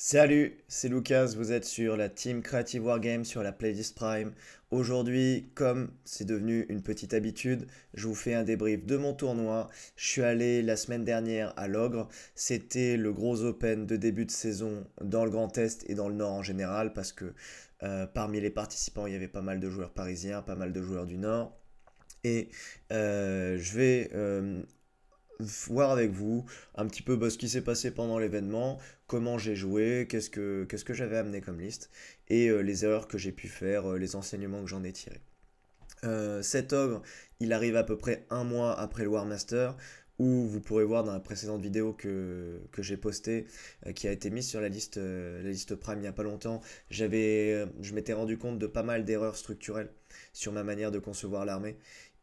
Salut, c'est Lucas, vous êtes sur la team Creative Wargame sur la playlist Prime. Aujourd'hui, comme c'est devenu une petite habitude, je vous fais un débrief de mon tournoi. Je suis allé la semaine dernière à Logre. C'était le gros open de début de saison dans le Grand Est et dans le Nord en général parce que euh, parmi les participants, il y avait pas mal de joueurs parisiens, pas mal de joueurs du Nord. Et euh, je vais euh, voir avec vous un petit peu bah, ce qui s'est passé pendant l'événement, comment j'ai joué, qu'est-ce que, qu'est-ce que j'avais amené comme liste, et euh, les erreurs que j'ai pu faire, euh, les enseignements que j'en ai tirés. Euh, cet ogre, il arrive à peu près un mois après le War Master, où vous pourrez voir dans la précédente vidéo que, j'ai postée, qui a été mise sur la liste, la liste Prime il n'y a pas longtemps, j'avais, je m'étais rendu compte de pas mal d'erreurs structurelles sur ma manière de concevoir l'armée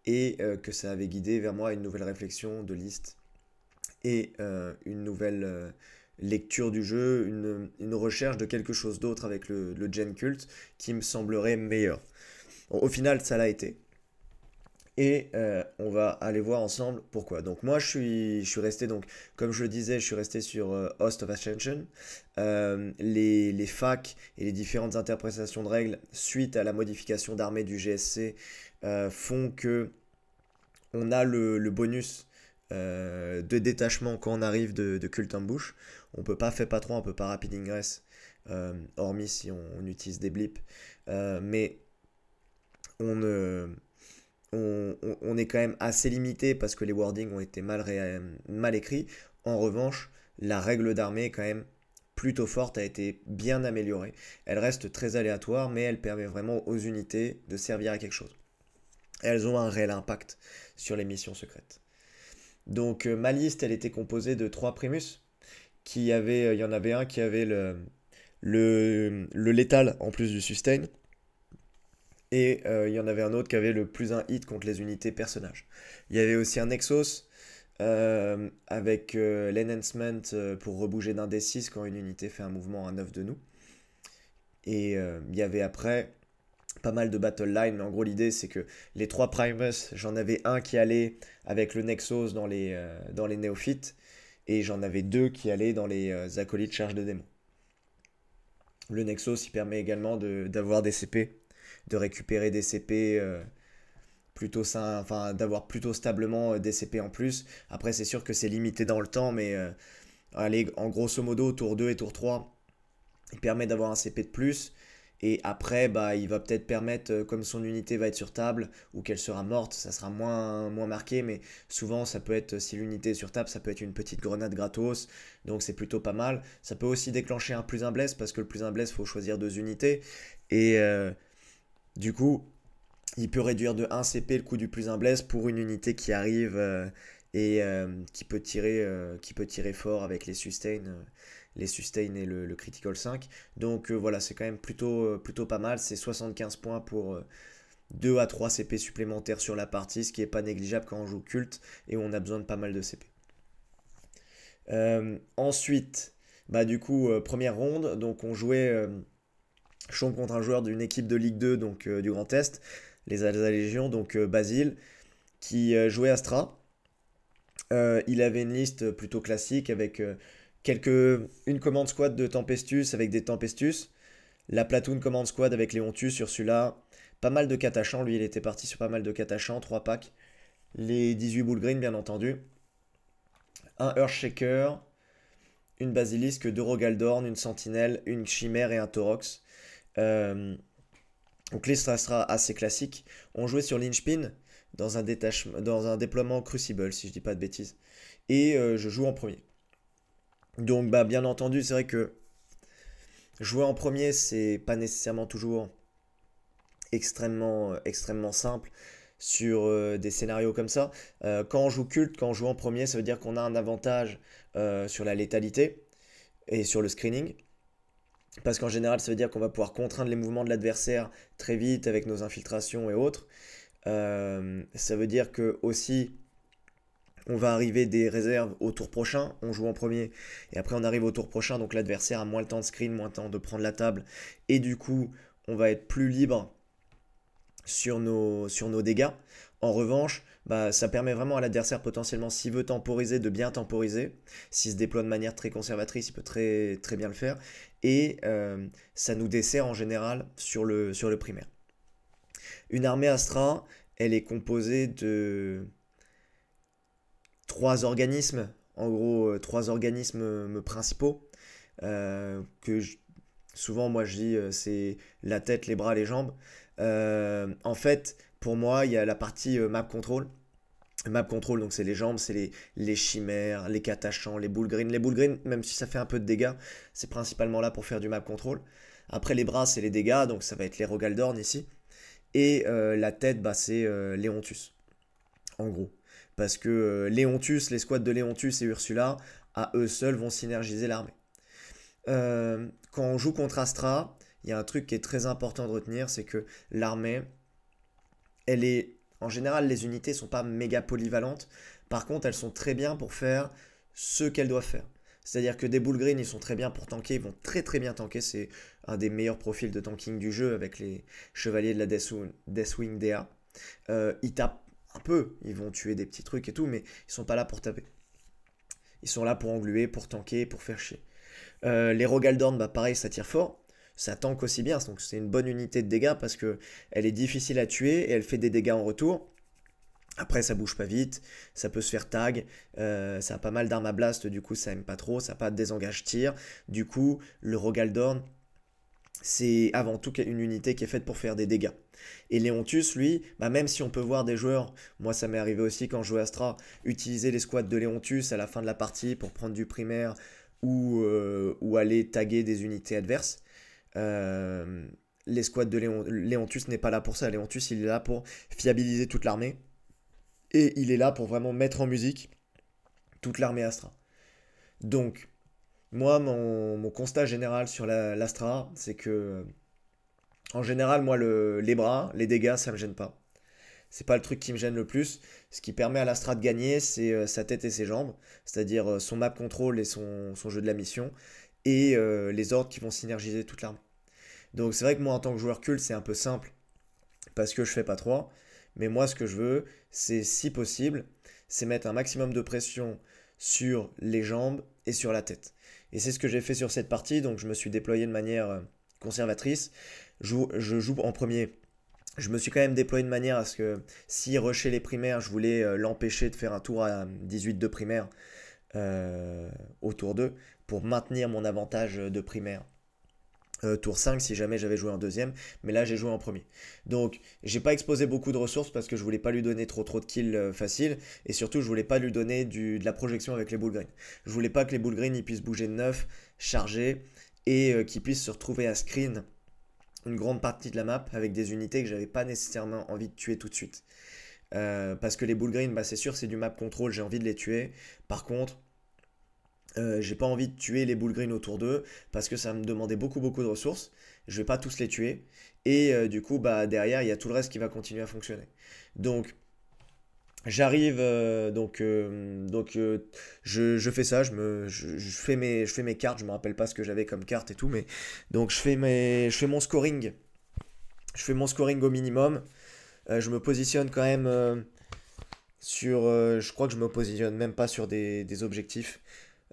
et euh, que ça avait guidé vers moi une nouvelle réflexion de liste et euh, une nouvelle euh, lecture du jeu, une, recherche de quelque chose d'autre avec le, gen cult qui me semblerait meilleur. au final, ça l'a été. Et on va aller voir ensemble pourquoi. Donc moi je suis, je suis resté, donc, comme je le disais, je suis resté sur Host of Ascension. les, les, facs et les différentes interprétations de règles suite à la modification d'armée du GSC euh, font que on a le, bonus euh, de détachement quand on arrive de, de culte en bouche. On peut pas faire patron, on peut pas rapid ingress, euh, hormis si on, utilise des blips. mais on On, est quand même assez limité parce que les wordings ont été mal, mal écrits. En revanche, la règle d'armée est quand même plutôt forte, a été bien améliorée. Elle reste très aléatoire, mais elle permet vraiment aux unités de servir à quelque chose elles ont un réel impact sur les missions secrètes. Donc euh, ma liste, elle était composée de trois primus. Qui euh, il y en avait un qui avait le, le, le létal en plus du sustain. Et euh, il y en avait un autre qui avait le plus un hit contre les unités personnages. Il y avait aussi un Exos avec l'enhancement pour rebouger d'un D6 quand une unité fait un mouvement à neuf de nous. Et il y avait après pas mal de battle line, mais en gros l'idée c'est que les trois Primus, j'en avais un qui allait avec le Nexus dans les, euh, dans les néophytes, et j'en avais deux qui allaient dans les euh, acolytes charge de démon. Le Nexus il permet également d'avoir des CP, de récupérer des CP euh, plutôt sain, enfin d'avoir plutôt stablement des CP en plus. Après c'est sûr que c'est limité dans le temps, mais allez, en grosso modo tour 2 et tour 3, il permet d'avoir un CP de plus et après, bah, il va peut-être permettre, euh, comme son unité va être sur table ou qu'elle sera morte, ça sera moins, moins marqué. Mais souvent, ça peut être, si l'unité est sur table, ça peut être une petite grenade gratos. Donc c'est plutôt pas mal. Ça peut aussi déclencher un plus un bless parce que le plus un bless, faut choisir deux unités. Et euh, du coup, il peut réduire de 1 CP le coût du plus un bless pour une unité qui arrive euh, et qui, peut tirer, qui peut tirer fort avec les sustains les sustain et le, critical 5. Donc euh, voilà, c'est quand même plutôt, euh, plutôt pas mal. C'est 75 points pour 2 euh, à 3 CP supplémentaires sur la partie, ce qui n'est pas négligeable quand on joue culte et on a besoin de pas mal de CP. ensuite, bah du coup, première ronde, donc on jouait euh, contre un joueur d'une équipe de Ligue 2, donc du Grand Est, les Alsa donc Basile, qui jouait Astra. il avait une liste plutôt classique avec une commande squad de Tempestus avec des Tempestus, la platoon commande squad avec Léontus sur celui-là, pas mal de catachans, lui il était parti sur pas mal de catachans, 3 packs, les 18 boules green bien entendu, un Earthshaker, une basilisque, deux Rogaldorn, une sentinelle, une chimère et un thorox euh, donc les sera assez classique. On jouait sur Lynchpin dans un, dans un déploiement Crucible, si je dis pas de bêtises. Et euh, je joue en premier. Donc, bah, bien entendu, c'est vrai que jouer en premier, c'est pas nécessairement toujours extrêmement, euh, extrêmement simple sur euh, des scénarios comme ça. Euh, quand on joue culte, quand on joue en premier, ça veut dire qu'on a un avantage sur la létalité et sur le screening. Parce qu'en général, ça veut dire qu'on va pouvoir contraindre les mouvements de l'adversaire très vite avec nos infiltrations et autres. ça veut dire que aussi, on va arriver des réserves au tour prochain, on joue en premier, et après on arrive au tour prochain, donc l'adversaire a moins le temps de screen, moins le temps de prendre la table, et du coup on va être plus libre sur nos, sur nos dégâts. En revanche, bah, ça permet vraiment à l'adversaire potentiellement, s'il veut temporiser, de bien temporiser. S'il se déploie de manière très conservatrice, il peut très, très bien le faire. Et euh, ça nous dessert en général sur le, sur le primaire. Une armée Astra, elle est composée de trois organismes, en gros euh, trois organismes euh, principaux, euh, que souvent moi je dis c'est la tête, les bras, les jambes. en fait, pour moi, il y a la partie map control. Map control, donc c'est les jambes, c'est les, les chimères, les catachans, les bull Les bull même si ça fait un peu de dégâts, c'est principalement là pour faire du map control. Après les bras, c'est les dégâts, donc ça va être les Rogaldorn ici. Et la tête, bah, c'est euh, en gros parce que euh, Léontus, les squads de Léontus et Ursula, à eux seuls, vont synergiser l'armée. Euh, quand on joue contre Astra, il y a un truc qui est très important de retenir, c'est que l'armée, elle est... En général, les unités ne sont pas méga polyvalentes. Par contre, elles sont très bien pour faire ce qu'elles doivent faire. C'est-à-dire que des bull ils sont très bien pour tanker, ils vont très très bien tanker. C'est un des meilleurs profils de tanking du jeu avec les chevaliers de la Deathwing DA. Euh, ils tapent peu, ils vont tuer des petits trucs et tout, mais ils sont pas là pour taper. Ils sont là pour engluer, pour tanker, pour faire chier. Euh, les Rogaldorn, bah pareil, ça tire fort. Ça tank aussi bien, donc c'est une bonne unité de dégâts parce que elle est difficile à tuer et elle fait des dégâts en retour. Après, ça bouge pas vite, ça peut se faire tag, euh, ça a pas mal d'armes à blast, du coup ça aime pas trop, ça a pas de désengage tir. Du coup, le Rogaldorn, c'est avant tout une unité qui est faite pour faire des dégâts. Et Léontus, lui, bah, même si on peut voir des joueurs, moi ça m'est arrivé aussi quand je jouais Astra, utiliser les squads de Léontus à la fin de la partie pour prendre du primaire ou, euh, ou aller taguer des unités adverses, euh, de Léontus n'est pas là pour ça. Léontus, il est là pour fiabiliser toute l'armée. Et il est là pour vraiment mettre en musique toute l'armée Astra. Donc, moi, mon, constat général sur l'Astra, c'est que en général, moi, les bras, les dégâts, ça ne me gêne pas. C'est pas le truc qui me gêne le plus. Ce qui permet à l'Astra de gagner, c'est euh, sa tête et ses jambes, c'est-à-dire euh, son map control et son, jeu de la mission, et euh, les ordres qui vont synergiser toute l'arme. Donc c'est vrai que moi, en tant que joueur culte, c'est un peu simple, parce que je fais pas 3. Mais moi, ce que je veux, c'est si possible, c'est mettre un maximum de pression sur les jambes et sur la tête. Et c'est ce que j'ai fait sur cette partie, donc je me suis déployé de manière euh, conservatrice. Je, joue en premier. Je me suis quand même déployé de manière à ce que si rushait les primaires, je voulais euh, l'empêcher de faire un tour à 18 de primaire euh, autour au pour maintenir mon avantage de primaire. Euh, tour 5 si jamais j'avais joué en deuxième, mais là j'ai joué en premier. Donc j'ai pas exposé beaucoup de ressources parce que je voulais pas lui donner trop trop de kills facile euh, faciles et surtout je voulais pas lui donner du, de la projection avec les boules Je voulais pas que les boules green puissent bouger de neuf, charger et euh, qu'ils puissent se retrouver à screen une grande partie de la map avec des unités que j'avais pas nécessairement envie de tuer tout de suite. parce que les boules bah, c'est sûr, c'est du map control, j'ai envie de les tuer. Par contre, euh, j'ai pas envie de tuer les boules green autour d'eux parce que ça me demandait beaucoup beaucoup de ressources. Je vais pas tous les tuer et euh, du coup bah derrière il y a tout le reste qui va continuer à fonctionner. Donc j'arrive euh, donc donc je, fais ça, je me fais mes je fais mes cartes, je me rappelle pas ce que j'avais comme carte et tout mais donc je fais je fais mon scoring. Je fais mon scoring au minimum. je me positionne quand même sur je crois que je me positionne même pas sur des, des objectifs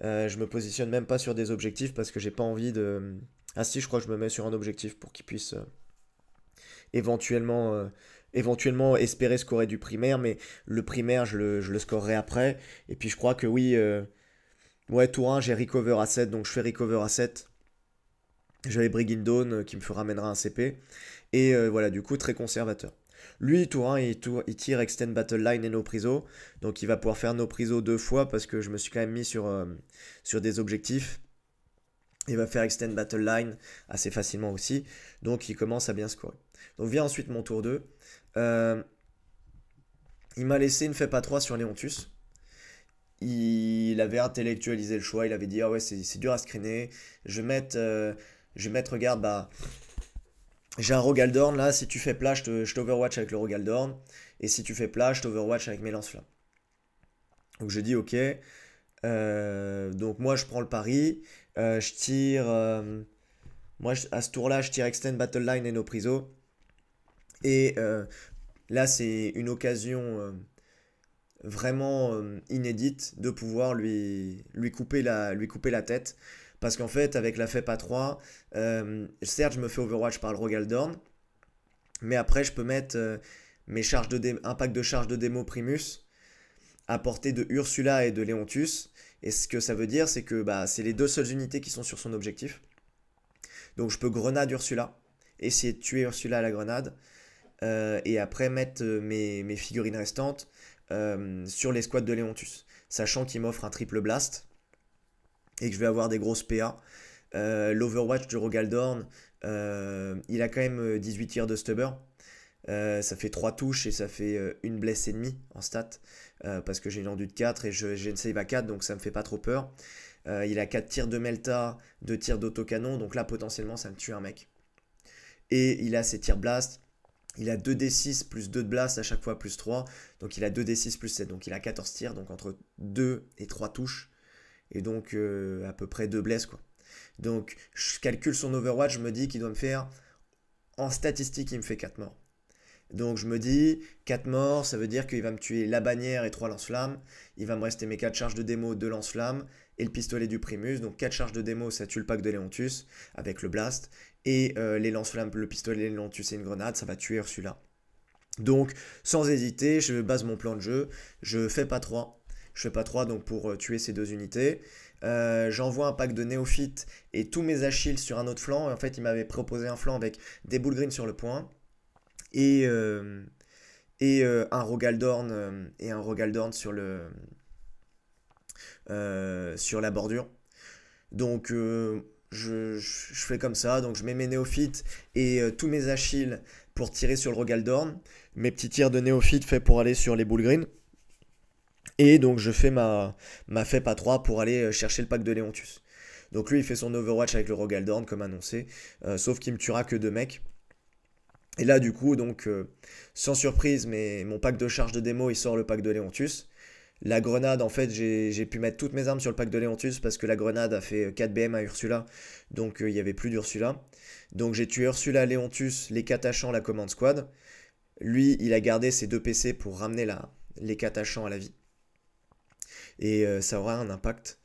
euh, je me positionne même pas sur des objectifs parce que j'ai pas envie de. Euh, ah si, je crois que je me mets sur un objectif pour qu'il puisse euh, éventuellement, éventuellement espérer scorer du primaire, mais le primaire, je le, scorerai après. Et puis je crois que oui, ouais, tour 1, j'ai recover à 7, donc je fais recover à 7. J'avais Brigindone qui me ramènera un CP. Et voilà, du coup, très conservateur. Lui, tour 1, il, tire Extend Battle Line et No Priso. Donc il va pouvoir faire No Priso deux fois parce que je me suis quand même mis sur, euh, sur des objectifs. Il va faire Extend Battle Line assez facilement aussi. Donc il commence à bien scorer. Donc vient ensuite mon tour 2. Euh, il m'a laissé une fait pas 3 sur Léontus. Il avait intellectualisé le choix. Il avait dit Ah ouais, c'est dur à screener. Je vais euh, je vais mettre regarde, bah, j'ai un Rogaldorn là, si tu fais plat, je t'overwatch avec le Rogaldorn. Et si tu fais plat, je t'overwatch avec mes lance-flammes. Donc je dis ok. Euh, donc moi je prends le pari. Euh, je tire. Euh, moi à ce tour là, je tire Extend Battle Line et No Priso. Et là c'est une occasion vraiment inédite de pouvoir lui, lui couper la tête. Parce qu'en fait, avec la FEP 3, euh, certes, je me fais Overwatch par le Rogaldorn, mais après, je peux mettre euh, mes charges de dé de charges de démo Primus à portée de Ursula et de Leontus. Et ce que ça veut dire, c'est que bah, c'est les deux seules unités qui sont sur son objectif. Donc je peux grenade Ursula, essayer de tuer Ursula à la grenade, euh, et après mettre mes, figurines restantes sur sur l'escouade de Leontus, sachant qu'il m'offre un triple blast et que je vais avoir des grosses PA. Euh, L'Overwatch du Rogaldorn, euh, il a quand même 18 euh, tirs de stubber. ça fait 3 touches et ça fait une blesse et en stat. parce que j'ai une enduit de 4 et j'ai une save à 4, donc ça ne me fait pas trop peur. il a 4 tirs de Melta, 2 tirs d'autocanon, donc là potentiellement ça me tue un mec. Et il a ses tirs blast, il a 2d6 plus 2 de blast à chaque fois plus 3. Donc il a 2d6 plus 7. Donc il a 14 tirs. Donc entre 2 et 3 touches, et donc euh, à peu près deux blesses quoi. Donc je calcule son overwatch, je me dis qu'il doit me faire en statistique, il me fait 4 morts. Donc je me dis 4 morts, ça veut dire qu'il va me tuer la bannière et trois lance-flammes, il va me rester mes quatre charges de démo, de lance-flammes et le pistolet du Primus. Donc 4 charges de démo, ça tue le pack de Leontus avec le blast et euh, les lance-flammes, le pistolet, de et une grenade, ça va tuer Ursula. Donc, sans hésiter, je base mon plan de jeu. Je fais pas 3 je fais pas 3 donc pour euh, tuer ces deux unités. Euh, j'envoie un pack de néophytes et tous mes Achilles sur un autre flanc. En fait, il m'avait proposé un flanc avec des boules green sur le point et, euh, et un Rogaldorn et un sur le sur la bordure. Donc je, fais comme ça, donc je mets mes néophytes et tous mes achilles pour tirer sur le Rogaldorn, mes petits tirs de néophytes faits pour aller sur les boules green. Et donc je fais ma, ma FEP à 3 pour aller euh, chercher le pack de Léontus. Donc lui il fait son Overwatch avec le Rogaldorn comme annoncé, euh, sauf qu'il me tuera que deux mecs. Et là du coup donc euh, sans surprise mais mon pack de charge de démo il sort le pack de Léontus. La grenade, en fait, j'ai pu mettre toutes mes armes sur le pack de Léontus parce que la grenade a fait 4 BM à Ursula, donc il y n'y avait plus d'Ursula. Donc j'ai tué Ursula, Léontus, les catachants, la commande squad. Lui, il a gardé ses deux PC pour ramener la, les catachants à la vie et euh, ça aura un impact.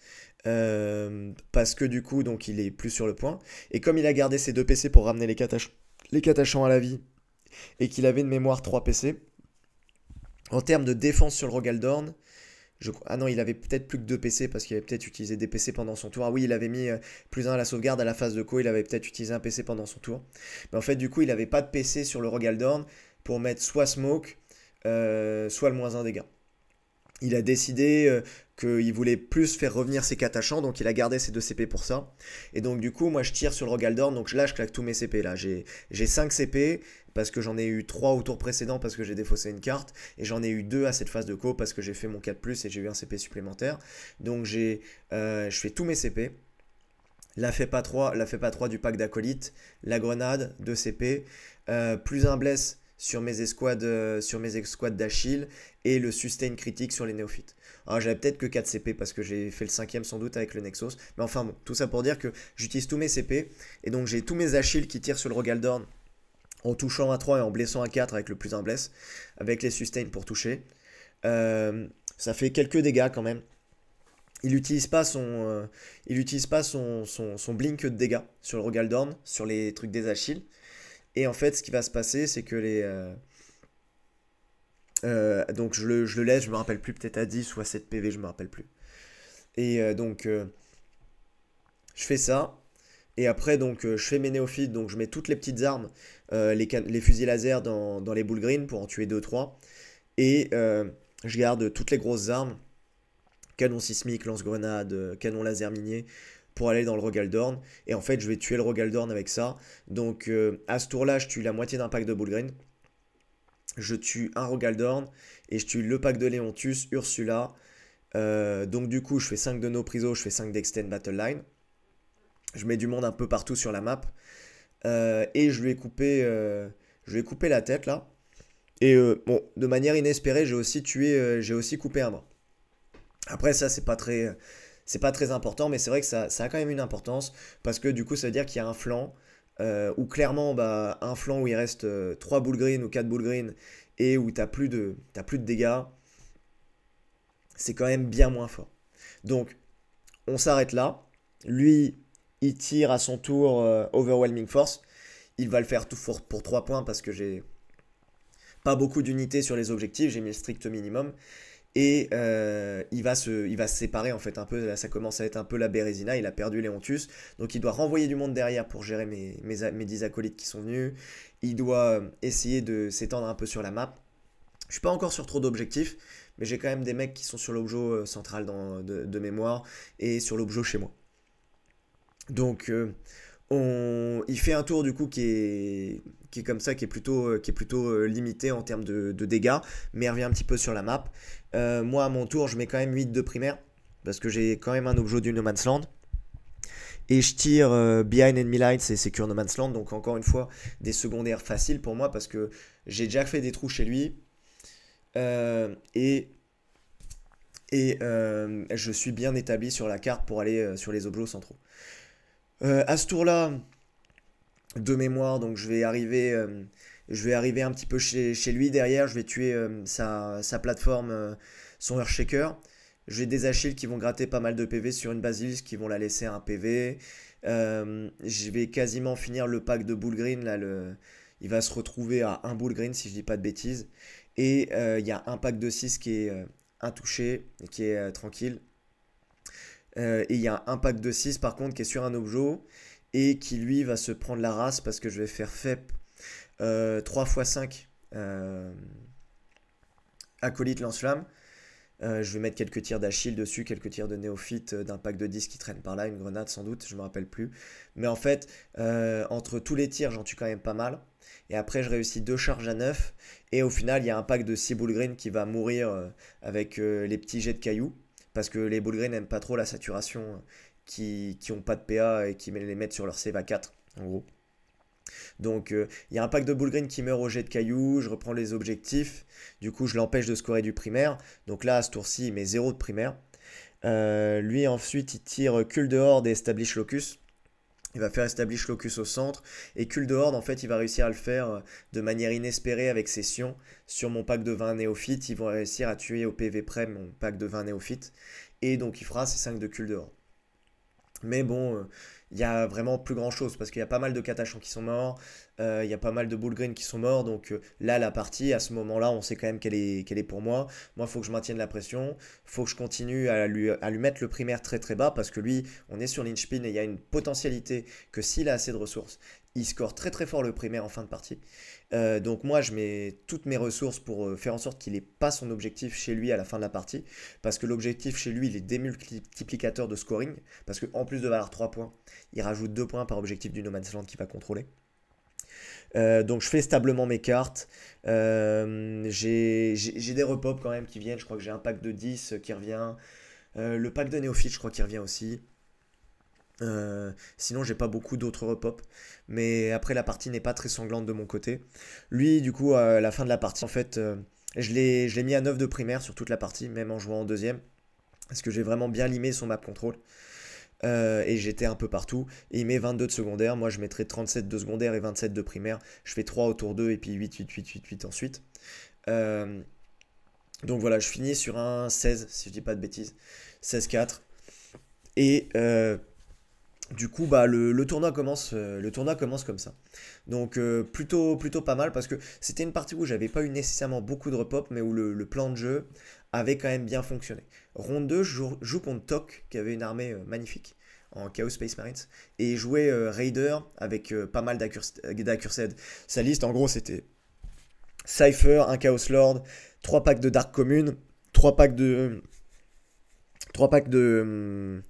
Euh, parce que du coup, donc il est plus sur le point. Et comme il a gardé ses deux PC pour ramener les cataches à la vie, et qu'il avait une mémoire 3 PC, en termes de défense sur le Rogaldorn, Ah non, il avait peut-être plus que deux PC parce qu'il avait peut-être utilisé des PC pendant son tour. Ah oui, il avait mis euh, plus un à la sauvegarde à la phase de co, il avait peut-être utilisé un PC pendant son tour. Mais en fait, du coup, il n'avait pas de PC sur le Rogaldorn pour mettre soit Smoke, soit le moins 1 dégâts. Il a décidé euh, qu'il voulait plus faire revenir ses catachants, donc il a gardé ses 2 CP pour ça. Et donc du coup, moi je tire sur le Rogaldorn, donc là je claque tous mes CP là. J'ai 5 CP parce que j'en ai eu 3 au tour précédent parce que j'ai défaussé une carte, et j'en ai eu 2 à cette phase de co parce que j'ai fait mon 4 ⁇ et j'ai eu un CP supplémentaire. Donc j'ai, euh, je fais tous mes CP. La fait e pas 3, la fait e pas 3 du pack d'acolyte, la grenade, 2 CP, euh, plus un bless sur mes escouades, euh, sur mes escouades d'Achille et le sustain critique sur les néophytes. Alors j'avais peut-être que 4 CP parce que j'ai fait le cinquième sans doute avec le Nexus, mais enfin bon, tout ça pour dire que j'utilise tous mes CP et donc j'ai tous mes Achilles qui tirent sur le Rogaldorn en touchant à 3 et en blessant à 4 avec le plus d'un bless, avec les sustain pour toucher. Euh, ça fait quelques dégâts quand même. Il n'utilise pas, son, euh, il utilise pas son, son, son, blink de dégâts sur le Rogaldorn, sur les trucs des Achilles. Et en fait, ce qui va se passer, c'est que les. Euh, euh, donc je le, laisse, je me rappelle plus, peut-être à 10 ou à 7 PV, je me rappelle plus. Et euh, donc je fais ça. Et après, donc je fais mes néophytes, donc je mets toutes les petites armes, les, les, fusils laser dans, dans les boules green pour en tuer 2-3. Et je garde toutes les grosses armes canon sismique, lance-grenade, canon laser minier, pour aller dans le Rogaldorn. Et en fait, je vais tuer le Rogaldorn avec ça. Donc euh, à ce tour-là, je tue la moitié d'un pack de green. Je tue un Rogaldorn et je tue le pack de Leontus, Ursula. Euh, donc du coup, je fais 5 de nos prisos. je fais 5 d'Extend Battle Line. Je mets du monde un peu partout sur la map. Euh, et je lui ai coupé, je lui ai coupé la tête là. Et bon, de manière inespérée, j'ai aussi tué, j'ai aussi coupé un bras. Après ça, c'est pas très c'est pas très important, mais c'est vrai que ça, a quand même une importance parce que du coup, ça veut dire qu'il y a un flanc euh, où clairement, bah, un flanc où il reste 3 euh, boules green ou 4 boules green et où t'as plus, de, plus de dégâts, c'est quand même bien moins fort. Donc, on s'arrête là. Lui, il tire à son tour euh, Overwhelming Force. Il va le faire tout fort pour 3 points parce que j'ai pas beaucoup d'unités sur les objectifs, j'ai mis le strict minimum. Et euh, il, va se, il va séparer en fait un peu, là ça commence à être un peu la Bérésina, il a perdu l'Éontus, donc il doit renvoyer du monde derrière pour gérer mes, 10 acolytes qui sont venus, il doit euh, essayer de s'étendre un peu sur la map. Je suis pas encore sur trop d'objectifs, mais j'ai quand même des mecs qui sont sur l'objet euh, central de, mémoire et sur l'objet chez moi. Donc on, il fait un tour du coup qui est qui est comme ça, qui est plutôt, euh, qui est plutôt euh, limité en termes de, dégâts, mais revient un petit peu sur la map. Euh, moi, à mon tour, je mets quand même 8 de primaire, parce que j'ai quand même un objet du No Man's Land. Et je tire Behind Enemy Lines et Secure No Man's Land, donc encore une fois, des secondaires faciles pour moi, parce que j'ai déjà fait des trous chez lui. et et je suis bien établi sur la carte pour aller sur les objets centraux. à ce tour-là, de mémoire, donc je vais arriver, euh, je vais arriver un petit peu chez, lui derrière, je vais tuer euh, sa, plateforme, euh, son Hearthshaker. Shaker. J'ai des Achilles qui vont gratter pas mal de PV sur une Basilisk qui vont la laisser à un PV. je vais quasiment finir le pack de Bull Green, là, le... il va se retrouver à un Bull Green si je dis pas de bêtises. Et il y a un pack de 6 qui est intouché qui est tranquille. et il y a un pack de 6 par contre qui est sur un objet et qui lui va se prendre la race parce que je vais faire FEP 3 x 5 acolyte lance-flamme. Euh, je vais mettre quelques tirs d'Achille dessus, quelques tirs de néophyte, euh, d'un pack de 10 qui traîne par là, une grenade sans doute, je ne me rappelle plus. Mais en fait, euh, entre tous les tirs, j'en tue quand même pas mal. Et après, je réussis deux charges à 9. Et au final, il y a un pack de 6 boules qui va mourir avec les petits jets de cailloux. Parce que les boules n'aiment pas trop la saturation qui ont pas de PA et qui les mettent sur leur CVA 4, en gros. Donc euh, il y a un pack de green qui meurt au jet de cailloux, je reprends les objectifs, du coup je l'empêche de scorer du primaire. Donc là à ce tour-ci il met 0 de primaire. Euh, lui ensuite il tire cul horde et establish locus. Il va faire establish locus au centre et cul horde, en fait il va réussir à le faire euh, de manière inespérée avec ses sions. Sur mon pack de 20 néophytes, ils vont réussir à tuer au PV près mon pack de 20 néophytes. Et donc il fera ses 5 de cul horde. Mais bon, euh, il n'y a vraiment plus grand chose parce qu'il y a pas mal de Katachan qui sont morts, euh, il y a pas mal de Bull qui sont morts. Donc euh, là, la partie, à ce moment-là, on sait quand même qu'elle est, est pour moi. Moi, il faut que je maintienne la pression, Il faut que je continue à lui, à lui mettre le primaire très très bas parce que lui, on est sur l'inchpin et il y a une potentialité que s'il a assez de ressources, il score très très fort le primaire en fin de partie. Euh, donc moi, je mets toutes mes ressources pour euh, faire en sorte qu'il n'ait pas son objectif chez lui à la fin de la partie. Parce que l'objectif chez lui, il est démultiplicateur de scoring. Parce qu'en plus de valoir 3 points, il rajoute 2 points par objectif du No Man's Land qu'il va contrôler. Euh, donc je fais stablement mes cartes. j'ai des repops quand même qui viennent. Je crois que j'ai un pack de 10 qui revient. le pack de néophyte, je crois qu'il revient aussi. Euh, sinon, j'ai pas beaucoup d'autres repop. Mais après, la partie n'est pas très sanglante de mon côté. Lui, du coup, à la fin de la partie, en fait, euh, je l'ai mis à 9 de primaire sur toute la partie, même en jouant en deuxième. Parce que j'ai vraiment bien limé son map control. Euh, et j'étais un peu partout. Et il met 22 de secondaire. Moi, je mettrais 37 de secondaire et 27 de primaire. Je fais 3 autour d'eux 2 et puis 8, 8, 8, 8, 8 ensuite. donc voilà, je finis sur un 16, si je dis pas de bêtises. 16-4. Et euh du coup, bah, le, tournoi commence, euh, le tournoi commence comme ça. Donc, euh, plutôt, plutôt pas mal parce que c'était une partie où j'avais pas eu nécessairement beaucoup de repop, mais où le, plan de jeu avait quand même bien fonctionné. Ronde 2, je joue, contre Tok, qui avait une armée euh, magnifique en Chaos Space Marines, et jouer Raider avec pas mal d'Accursed. Sa liste, en gros, c'était Cypher, un Chaos Lord, 3 packs de Dark Commune, 3 packs de. 3 packs de. Hum,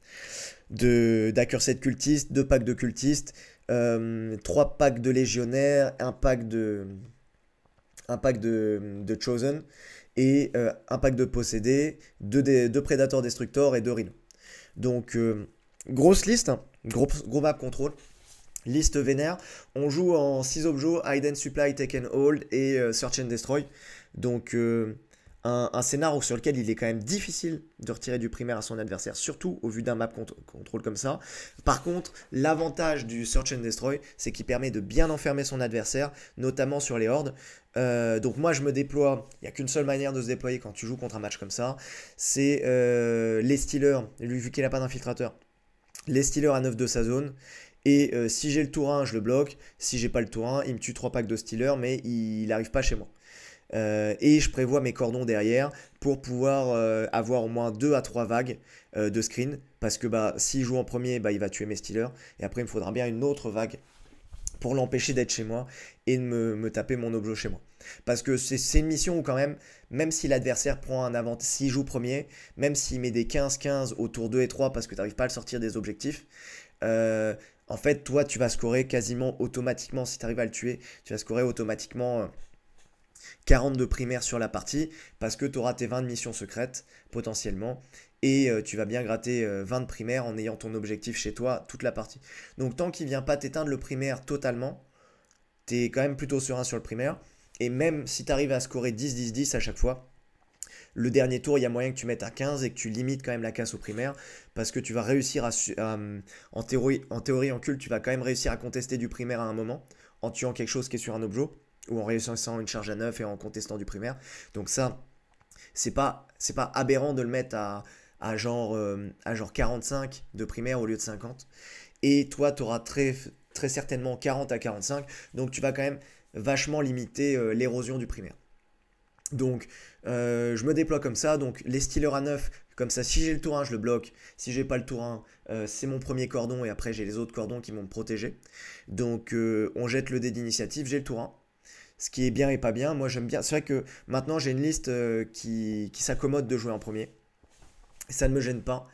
de, de cultistes, deux packs de cultistes, euh, trois packs de légionnaires, un pack de, un pack de, Chosen et euh, un pack de possédés, deux, de deux prédateurs et deux Rhinos. Donc, euh, grosse liste, hein, gros, map contrôle. Liste vénère. On joue en 6 objets, Hidden Supply, Taken Hold et euh, Search and Destroy. Donc, un, scénario sur lequel il est quand même difficile de retirer du primaire à son adversaire, surtout au vu d'un map contrôle comme ça. Par contre, l'avantage du Search and Destroy, c'est qu'il permet de bien enfermer son adversaire, notamment sur les hordes. Euh, donc moi je me déploie, il n'y a qu'une seule manière de se déployer quand tu joues contre un match comme ça, c'est euh, les Steelers, lui vu qu'il n'a pas d'infiltrateur, les Steelers à 9 de sa zone, et euh, si j'ai le tour 1, je le bloque. Si j'ai pas le tour 1, il me tue 3 packs de Steelers, mais il n'arrive pas chez moi. Euh, et je prévois mes cordons derrière pour pouvoir euh, avoir au moins 2 à 3 vagues euh, de screen. Parce que bah, s'il joue en premier, bah, il va tuer mes stealers Et après, il me faudra bien une autre vague pour l'empêcher d'être chez moi et de me, taper mon objet chez moi. Parce que c'est une mission où quand même, même si l'adversaire prend un avantage, s'il joue premier, même s'il met des 15-15 Autour 2 et 3 parce que tu n'arrives pas à le sortir des objectifs, en fait, toi, tu vas scorer quasiment automatiquement, si tu arrives à le tuer, tu vas scorer automatiquement de primaires sur la partie, parce que tu auras tes 20 missions secrètes potentiellement, et euh, tu vas bien gratter 20 euh, de primaires en ayant ton objectif chez toi toute la partie. Donc tant qu'il vient pas t'éteindre le primaire totalement, tu es quand même plutôt serein sur le primaire, et même si tu arrives à scorer 10-10-10 à chaque fois, le dernier tour, il y a moyen que tu mettes à 15 et que tu limites quand même la casse au primaire, parce que tu vas réussir à... en, théorie, en théorie, en culte, tu vas quand même réussir à contester du primaire à un moment, en tuant quelque chose qui est sur un objet ou en réussissant une charge à 9 et en contestant du primaire. Donc ça, c'est pas, pas aberrant de le mettre à, à genre, euh, à genre 45 de primaire au lieu de 50. Et toi, tu auras très, certainement 40 à 45, donc tu vas quand même vachement limiter euh, l'érosion du primaire. Donc, euh, je me déploie comme ça. Donc, les Steelers à 9, comme ça, si j'ai le tour 1, je le bloque. Si j'ai pas le tour 1, c'est mon premier cordon et après, j'ai les autres cordons qui vont me protéger. Donc, on jette le dé d'initiative, j'ai le tour 1 ce qui est bien et pas bien. Moi, j'aime bien. C'est vrai que maintenant, j'ai une liste euh, qui, qui s'accommode de jouer en premier. Ça ne me gêne pas.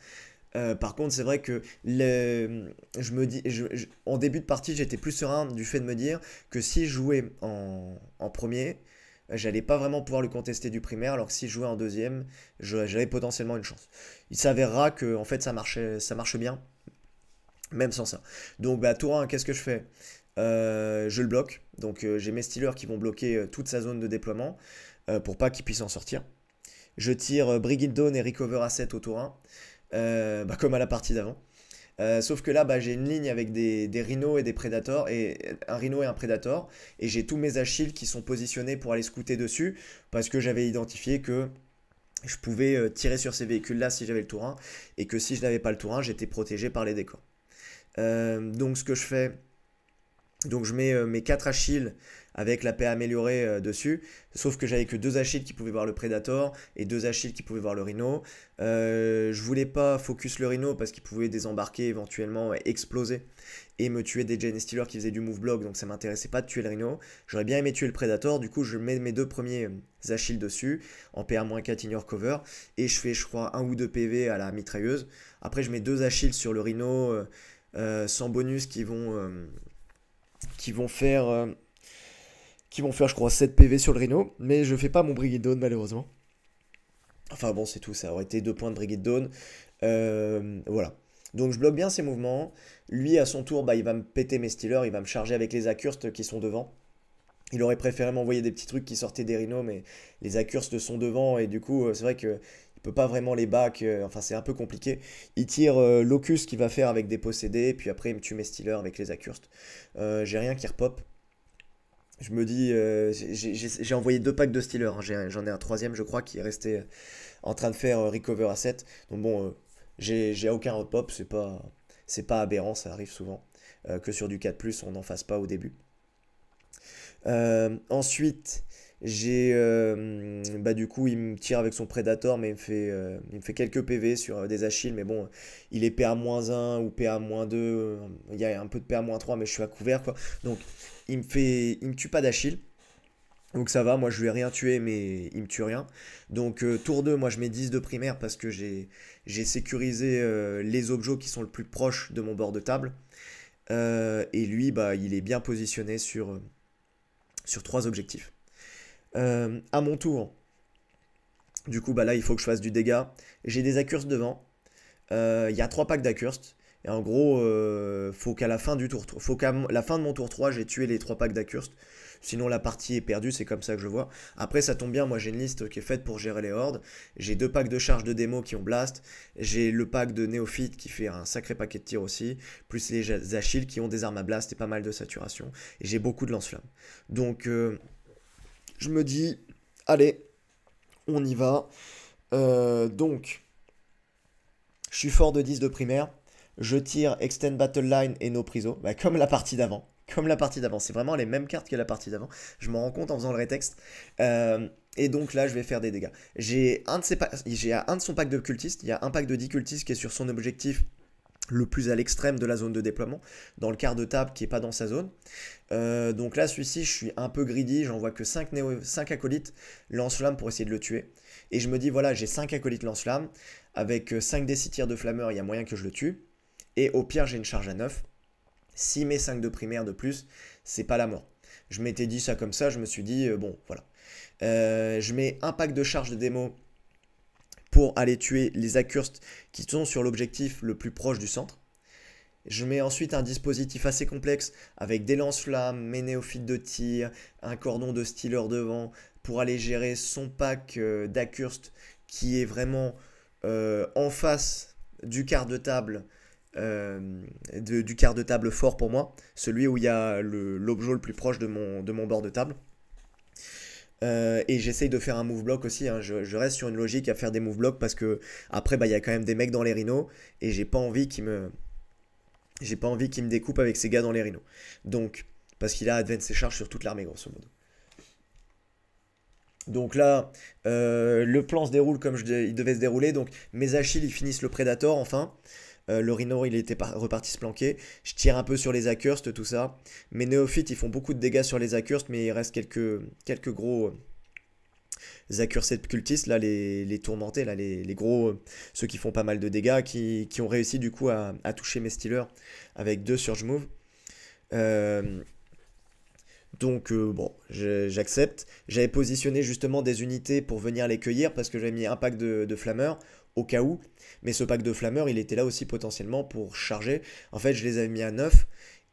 Euh, par contre, c'est vrai que le, je me dis, en début de partie, j'étais plus serein du fait de me dire que si je jouais en, en premier, j'allais pas vraiment pouvoir le contester du primaire, alors que si je jouais en deuxième, j'avais potentiellement une chance. Il s'avérera que en fait, ça, marchait, ça marche bien, même sans ça. Donc, bah, tour 1, hein, qu'est-ce que je fais euh, je le bloque. Donc euh, j'ai mes stealers qui vont bloquer euh, toute sa zone de déploiement pour pas qu'il puisse en sortir. Je tire Brigid Dawn et Recover Asset au tour 1, bah, comme à la partie d'avant. sauf que là, bah, j'ai une ligne avec des, des rhinos et des prédateurs et un rhino et un prédator, et j'ai tous mes Achilles qui sont positionnés pour aller scouter dessus, parce que j'avais identifié que je pouvais tirer sur ces véhicules-là si j'avais le tour 1, et que si je n'avais pas le tour 1, j'étais protégé par les décors. donc ce que je fais, donc je mets euh, mes 4 Achilles avec la paix améliorée euh, dessus. Sauf que j'avais que deux Achilles qui pouvaient voir le Predator et deux Achilles qui pouvaient voir le Rhino. Euh, je voulais pas focus le Rhino parce qu'il pouvait désembarquer éventuellement, exploser et me tuer des Jane Stealers qui faisaient du move block. Donc ça m'intéressait pas de tuer le Rhino. J'aurais bien aimé tuer le Predator. Du coup, je mets mes deux premiers Achilles dessus en PA-4 ignore cover et je fais, je crois, un ou deux PV à la mitrailleuse. Après, je mets deux Achilles sur le Rhino sans bonus qui vont qui vont faire, euh, qui vont faire je crois 7 PV sur le Rhino, mais je fais pas mon Brigade Dawn malheureusement. Enfin bon, c'est tout, ça aurait été 2 points de Brigade Dawn. Euh, voilà. Donc je bloque bien ses mouvements. Lui, à son tour, bah, il va me péter mes stealers, il va me charger avec les accurstes qui sont devant. Il aurait préféré m'envoyer des petits trucs qui sortaient des rhinos, mais les Accurses sont devant, et du coup, euh, c'est vrai que peut pas vraiment les bacs, euh, enfin c'est un peu compliqué. Il tire euh, Locus qui va faire avec des possédés, puis après il me tue mes Steelers avec les Accursed. Euh, j'ai rien qui repop. Je me dis, j'ai envoyé deux packs de Steelers, hein. j'en ai, un troisième je crois qui est resté en train de faire Recover 7. Donc bon, j'ai aucun repop, c'est pas, pas aberrant, ça arrive souvent. que sur du 4+, on n'en fasse pas au début. ensuite, j'ai, euh, bah du coup, il me tire avec son Predator, mais il me fait, euh, il fait quelques PV sur euh, des Achilles. Mais bon, il est PA-1 ou PA-2. Il y a un peu de PA-3, mais je suis à couvert, quoi. Donc, il me fait, il me tue pas d'Achille. Donc ça va, moi je lui ai rien tué, mais il me tue rien. Donc tour 2, moi je mets 10 de primaire parce que j'ai, j'ai sécurisé les objets qui sont le plus proches de mon bord de table. et lui, bah, il est bien positionné sur, sur 3 objectifs. Euh, à mon tour. Du coup, bah là, il faut que je fasse du dégât. J'ai des accurses devant. Euh, il y a 3 packs d'Accursed. Et en gros, euh, faut qu'à la fin du tour, faut la fin de mon tour 3, j'ai tué les 3 packs d'Accursed. Sinon, la partie est perdue, c'est comme ça que je vois. Après, ça tombe bien, moi j'ai une liste qui est faite pour gérer les hordes. J'ai deux packs de charges de démo qui ont blast. J'ai le pack de néophyte qui fait un sacré paquet de tirs aussi. Plus les Achilles qui ont des armes à blast et pas mal de saturation. Et j'ai beaucoup de lance-flammes. Donc. Euh, je me dis, allez, on y va. Euh, donc, je suis fort de 10 de primaire. Je tire Extend Battle Line et No Priso, bah, comme la partie d'avant. Comme la partie d'avant, c'est vraiment les mêmes cartes que la partie d'avant. Je m'en rends compte en faisant le rétexte. Euh, et donc là, je vais faire des dégâts. J'ai un, de un de son pack de cultistes. Il y a un pack de 10 cultistes qui est sur son objectif le plus à l'extrême de la zone de déploiement, dans le quart de table qui n'est pas dans sa zone. Euh, donc là, celui-ci, je suis un peu greedy, j'envoie que 5, acolytes lance-flamme pour essayer de le tuer. Et je me dis, voilà, j'ai 5 acolytes lance-flamme, avec 5 euh, des 6 tirs de flammeur, il y a moyen que je le tue. Et au pire, j'ai une charge à 9. Si mes 5 de primaire de plus, c'est pas la mort. Je m'étais dit ça comme ça, je me suis dit, euh, bon, voilà. je mets un pack de charge de démo pour aller tuer les accurstes qui sont sur l'objectif le plus proche du centre. Je mets ensuite un dispositif assez complexe avec des lance-flammes, mes néophytes de tir, un cordon de steeler devant pour aller gérer son pack euh, d'accurstes qui est vraiment euh, en face du quart de table euh, du quart de table fort pour moi, celui où il y a l'objet le, le, plus proche de mon, de mon bord de table. Euh, et j'essaye de faire un move block aussi. Hein. Je, reste sur une logique à faire des move blocks parce que après, bah, il y a quand même des mecs dans les rhinos et j'ai pas envie qu'ils me. J'ai pas envie qu'il me découpe avec ces gars dans les rhinos. Donc, parce qu'il a advance ses charges sur toute l'armée, grosso modo. Donc là, euh, le plan se déroule comme il devait se dérouler. Donc mes Achilles, ils finissent le Predator enfin. Euh, le Rhino, il était reparti se planquer. Je tire un peu sur les Accursed, tout ça. Mes néophytes, ils font beaucoup de dégâts sur les Accursed, mais il reste quelques, gros. Euh, Accursed cultistes, là, les, tourmentés, là, les, gros, euh, ceux qui font pas mal de dégâts, qui, ont réussi du coup à, toucher mes Steelers avec deux Surge Move. donc bon, j'accepte. J'avais positionné justement des unités pour venir les cueillir parce que j'avais mis un pack de flammeurs au cas où. Mais ce pack de flammeurs, il était là aussi potentiellement pour charger. En fait, je les avais mis à 9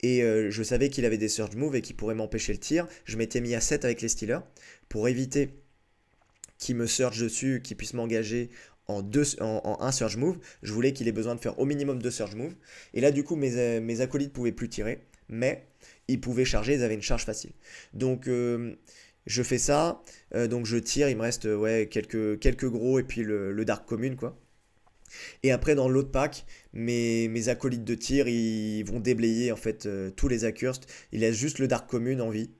et euh, je savais qu'il avait des surge moves et qu'il pourrait m'empêcher le tir. Je m'étais mis à 7 avec les stealers pour éviter qu'il me surge dessus, qu'il puisse m'engager en, en, un surge move. Je voulais qu'il ait besoin de faire au minimum deux surge moves. Et là, du coup, mes, euh, mes acolytes pouvaient plus tirer, mais ils pouvaient charger, ils avaient une charge facile. Donc. Euh, je fais ça, euh, donc je tire, il me reste euh, ouais, quelques, quelques gros et puis le, Dark Commune, quoi. Et après, dans l'autre pack, mes, mes, acolytes de tir, ils vont déblayer en fait euh, tous les accursed. Il laisse juste le Dark Commune en vie.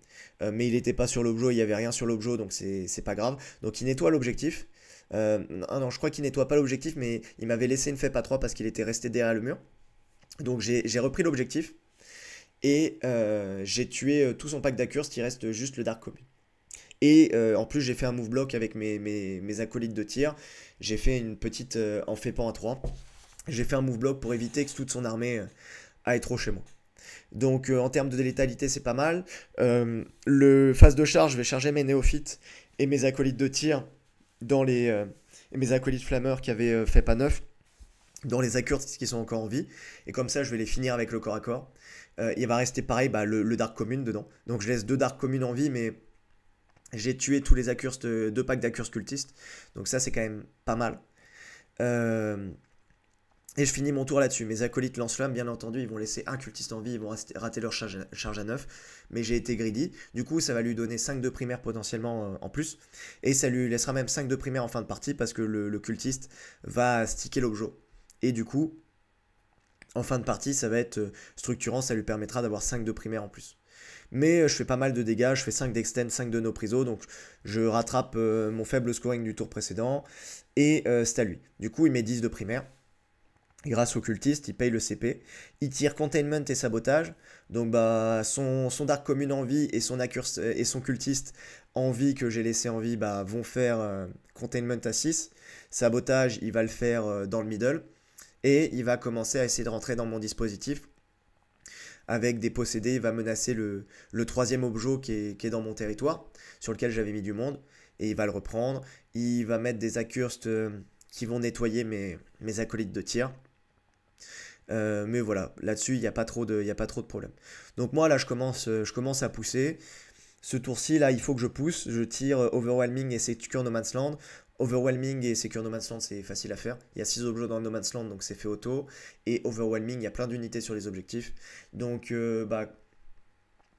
mais il n'était pas sur l'objet, il n'y avait rien sur l'objet, donc c'est pas grave. Donc il nettoie l'objectif. Ah non, je crois qu'il nettoie pas l'objectif, mais il m'avait laissé une FEP à 3 parce qu'il était resté derrière le mur. Donc j'ai repris l'objectif. Et j'ai tué tout son pack d'accursed, il reste juste le Dark Commune. Et euh, en plus, j'ai fait un move block avec mes, acolytes de tir. J'ai fait une petite euh, en fait pas à 3. J'ai fait un move block pour éviter que toute son armée euh, aille trop chez moi. Donc en termes de délétalité c'est pas mal. le phase de charge, je vais charger mes néophytes et mes acolytes de tir dans les. Et mes acolytes flammeurs qui avaient fait pas neuf dans les accurs qui sont encore en vie. Et comme ça, je vais les finir avec le corps à corps. il va rester pareil, bah, le, le, Dark Commune dedans. Donc je laisse deux Dark Communes en vie, mais j'ai tué tous les accurses, euh, deux packs d'accurses cultistes. Donc ça, c'est quand même pas mal. Euh, et je finis mon tour là-dessus. Mes acolytes lance-flammes, bien entendu, ils vont laisser un cultiste en vie, ils vont rater leur charge, à, charge 9. Mais j'ai été greedy. Du coup, ça va lui donner 5 de primaire potentiellement euh, en plus. Et ça lui laissera même 5 de primaire en fin de partie parce que le, cultiste va sticker l'objet. Et du coup, en fin de partie, ça va être structurant, ça lui permettra d'avoir 5 de primaire en plus mais euh, je fais pas mal de dégâts, je fais 5 d'extend, 5 de no priso, donc je rattrape euh, mon faible scoring du tour précédent, et euh, c'est à lui. Du coup, il met 10 de primaire. Grâce au cultiste, il paye le CP. Il tire containment et sabotage. Donc bah son, son Dark Commune en vie et son, et son cultiste en vie que j'ai laissé en vie bah, vont faire containment à 6. Sabotage, il va le faire dans le middle. Et il va commencer à essayer de rentrer dans mon dispositif avec des possédés, va menacer le, troisième objet qui est, dans mon territoire, sur lequel j'avais mis du monde, et il va le reprendre. Il va mettre des accurses euh, qui vont nettoyer mes, acolytes de tir. Euh, mais voilà, là-dessus, il n'y a, pas trop de, y a pas trop de problème. Donc moi, là, je commence, euh, je commence à pousser. Ce tour-ci, là, il faut que je pousse. Je tire Overwhelming et Secure No Man's Land. Overwhelming et Secure No Man's Land, c'est facile à faire. Il y a 6 objets dans No Man's Land, donc c'est fait auto. Et Overwhelming, il y a plein d'unités sur les objectifs. Donc, euh, bah,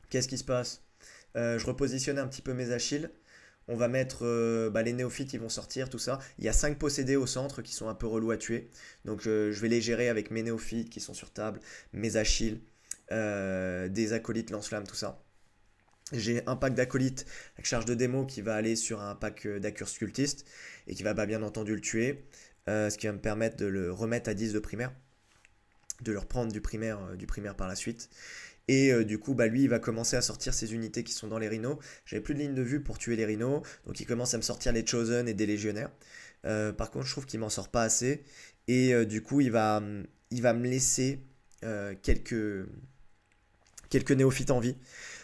qu'est-ce qui se passe euh, Je repositionne un petit peu mes Achilles. On va mettre euh, bah, les néophytes, ils vont sortir, tout ça. Il y a 5 possédés au centre qui sont un peu relous à tuer. Donc je vais les gérer avec mes néophytes qui sont sur table, mes Achilles, des acolytes lance-flammes, tout ça. J'ai un pack d'acolytes avec charge de démo qui va aller sur un pack euh, d'acurs cultiste et qui va bien entendu le tuer, euh, ce qui va me permettre de le remettre à 10 de primaire, de le reprendre du primaire, euh, du primaire par la suite. Et du coup, bah, lui, il va commencer à sortir ses unités qui sont dans les rhinos. J'avais plus de ligne de vue pour tuer les rhinos, donc il commence à me sortir les Chosen et des légionnaires. par contre, je trouve qu'il m'en sort pas assez. Et du coup, il va, il va me laisser quelques, quelques néophytes en vie.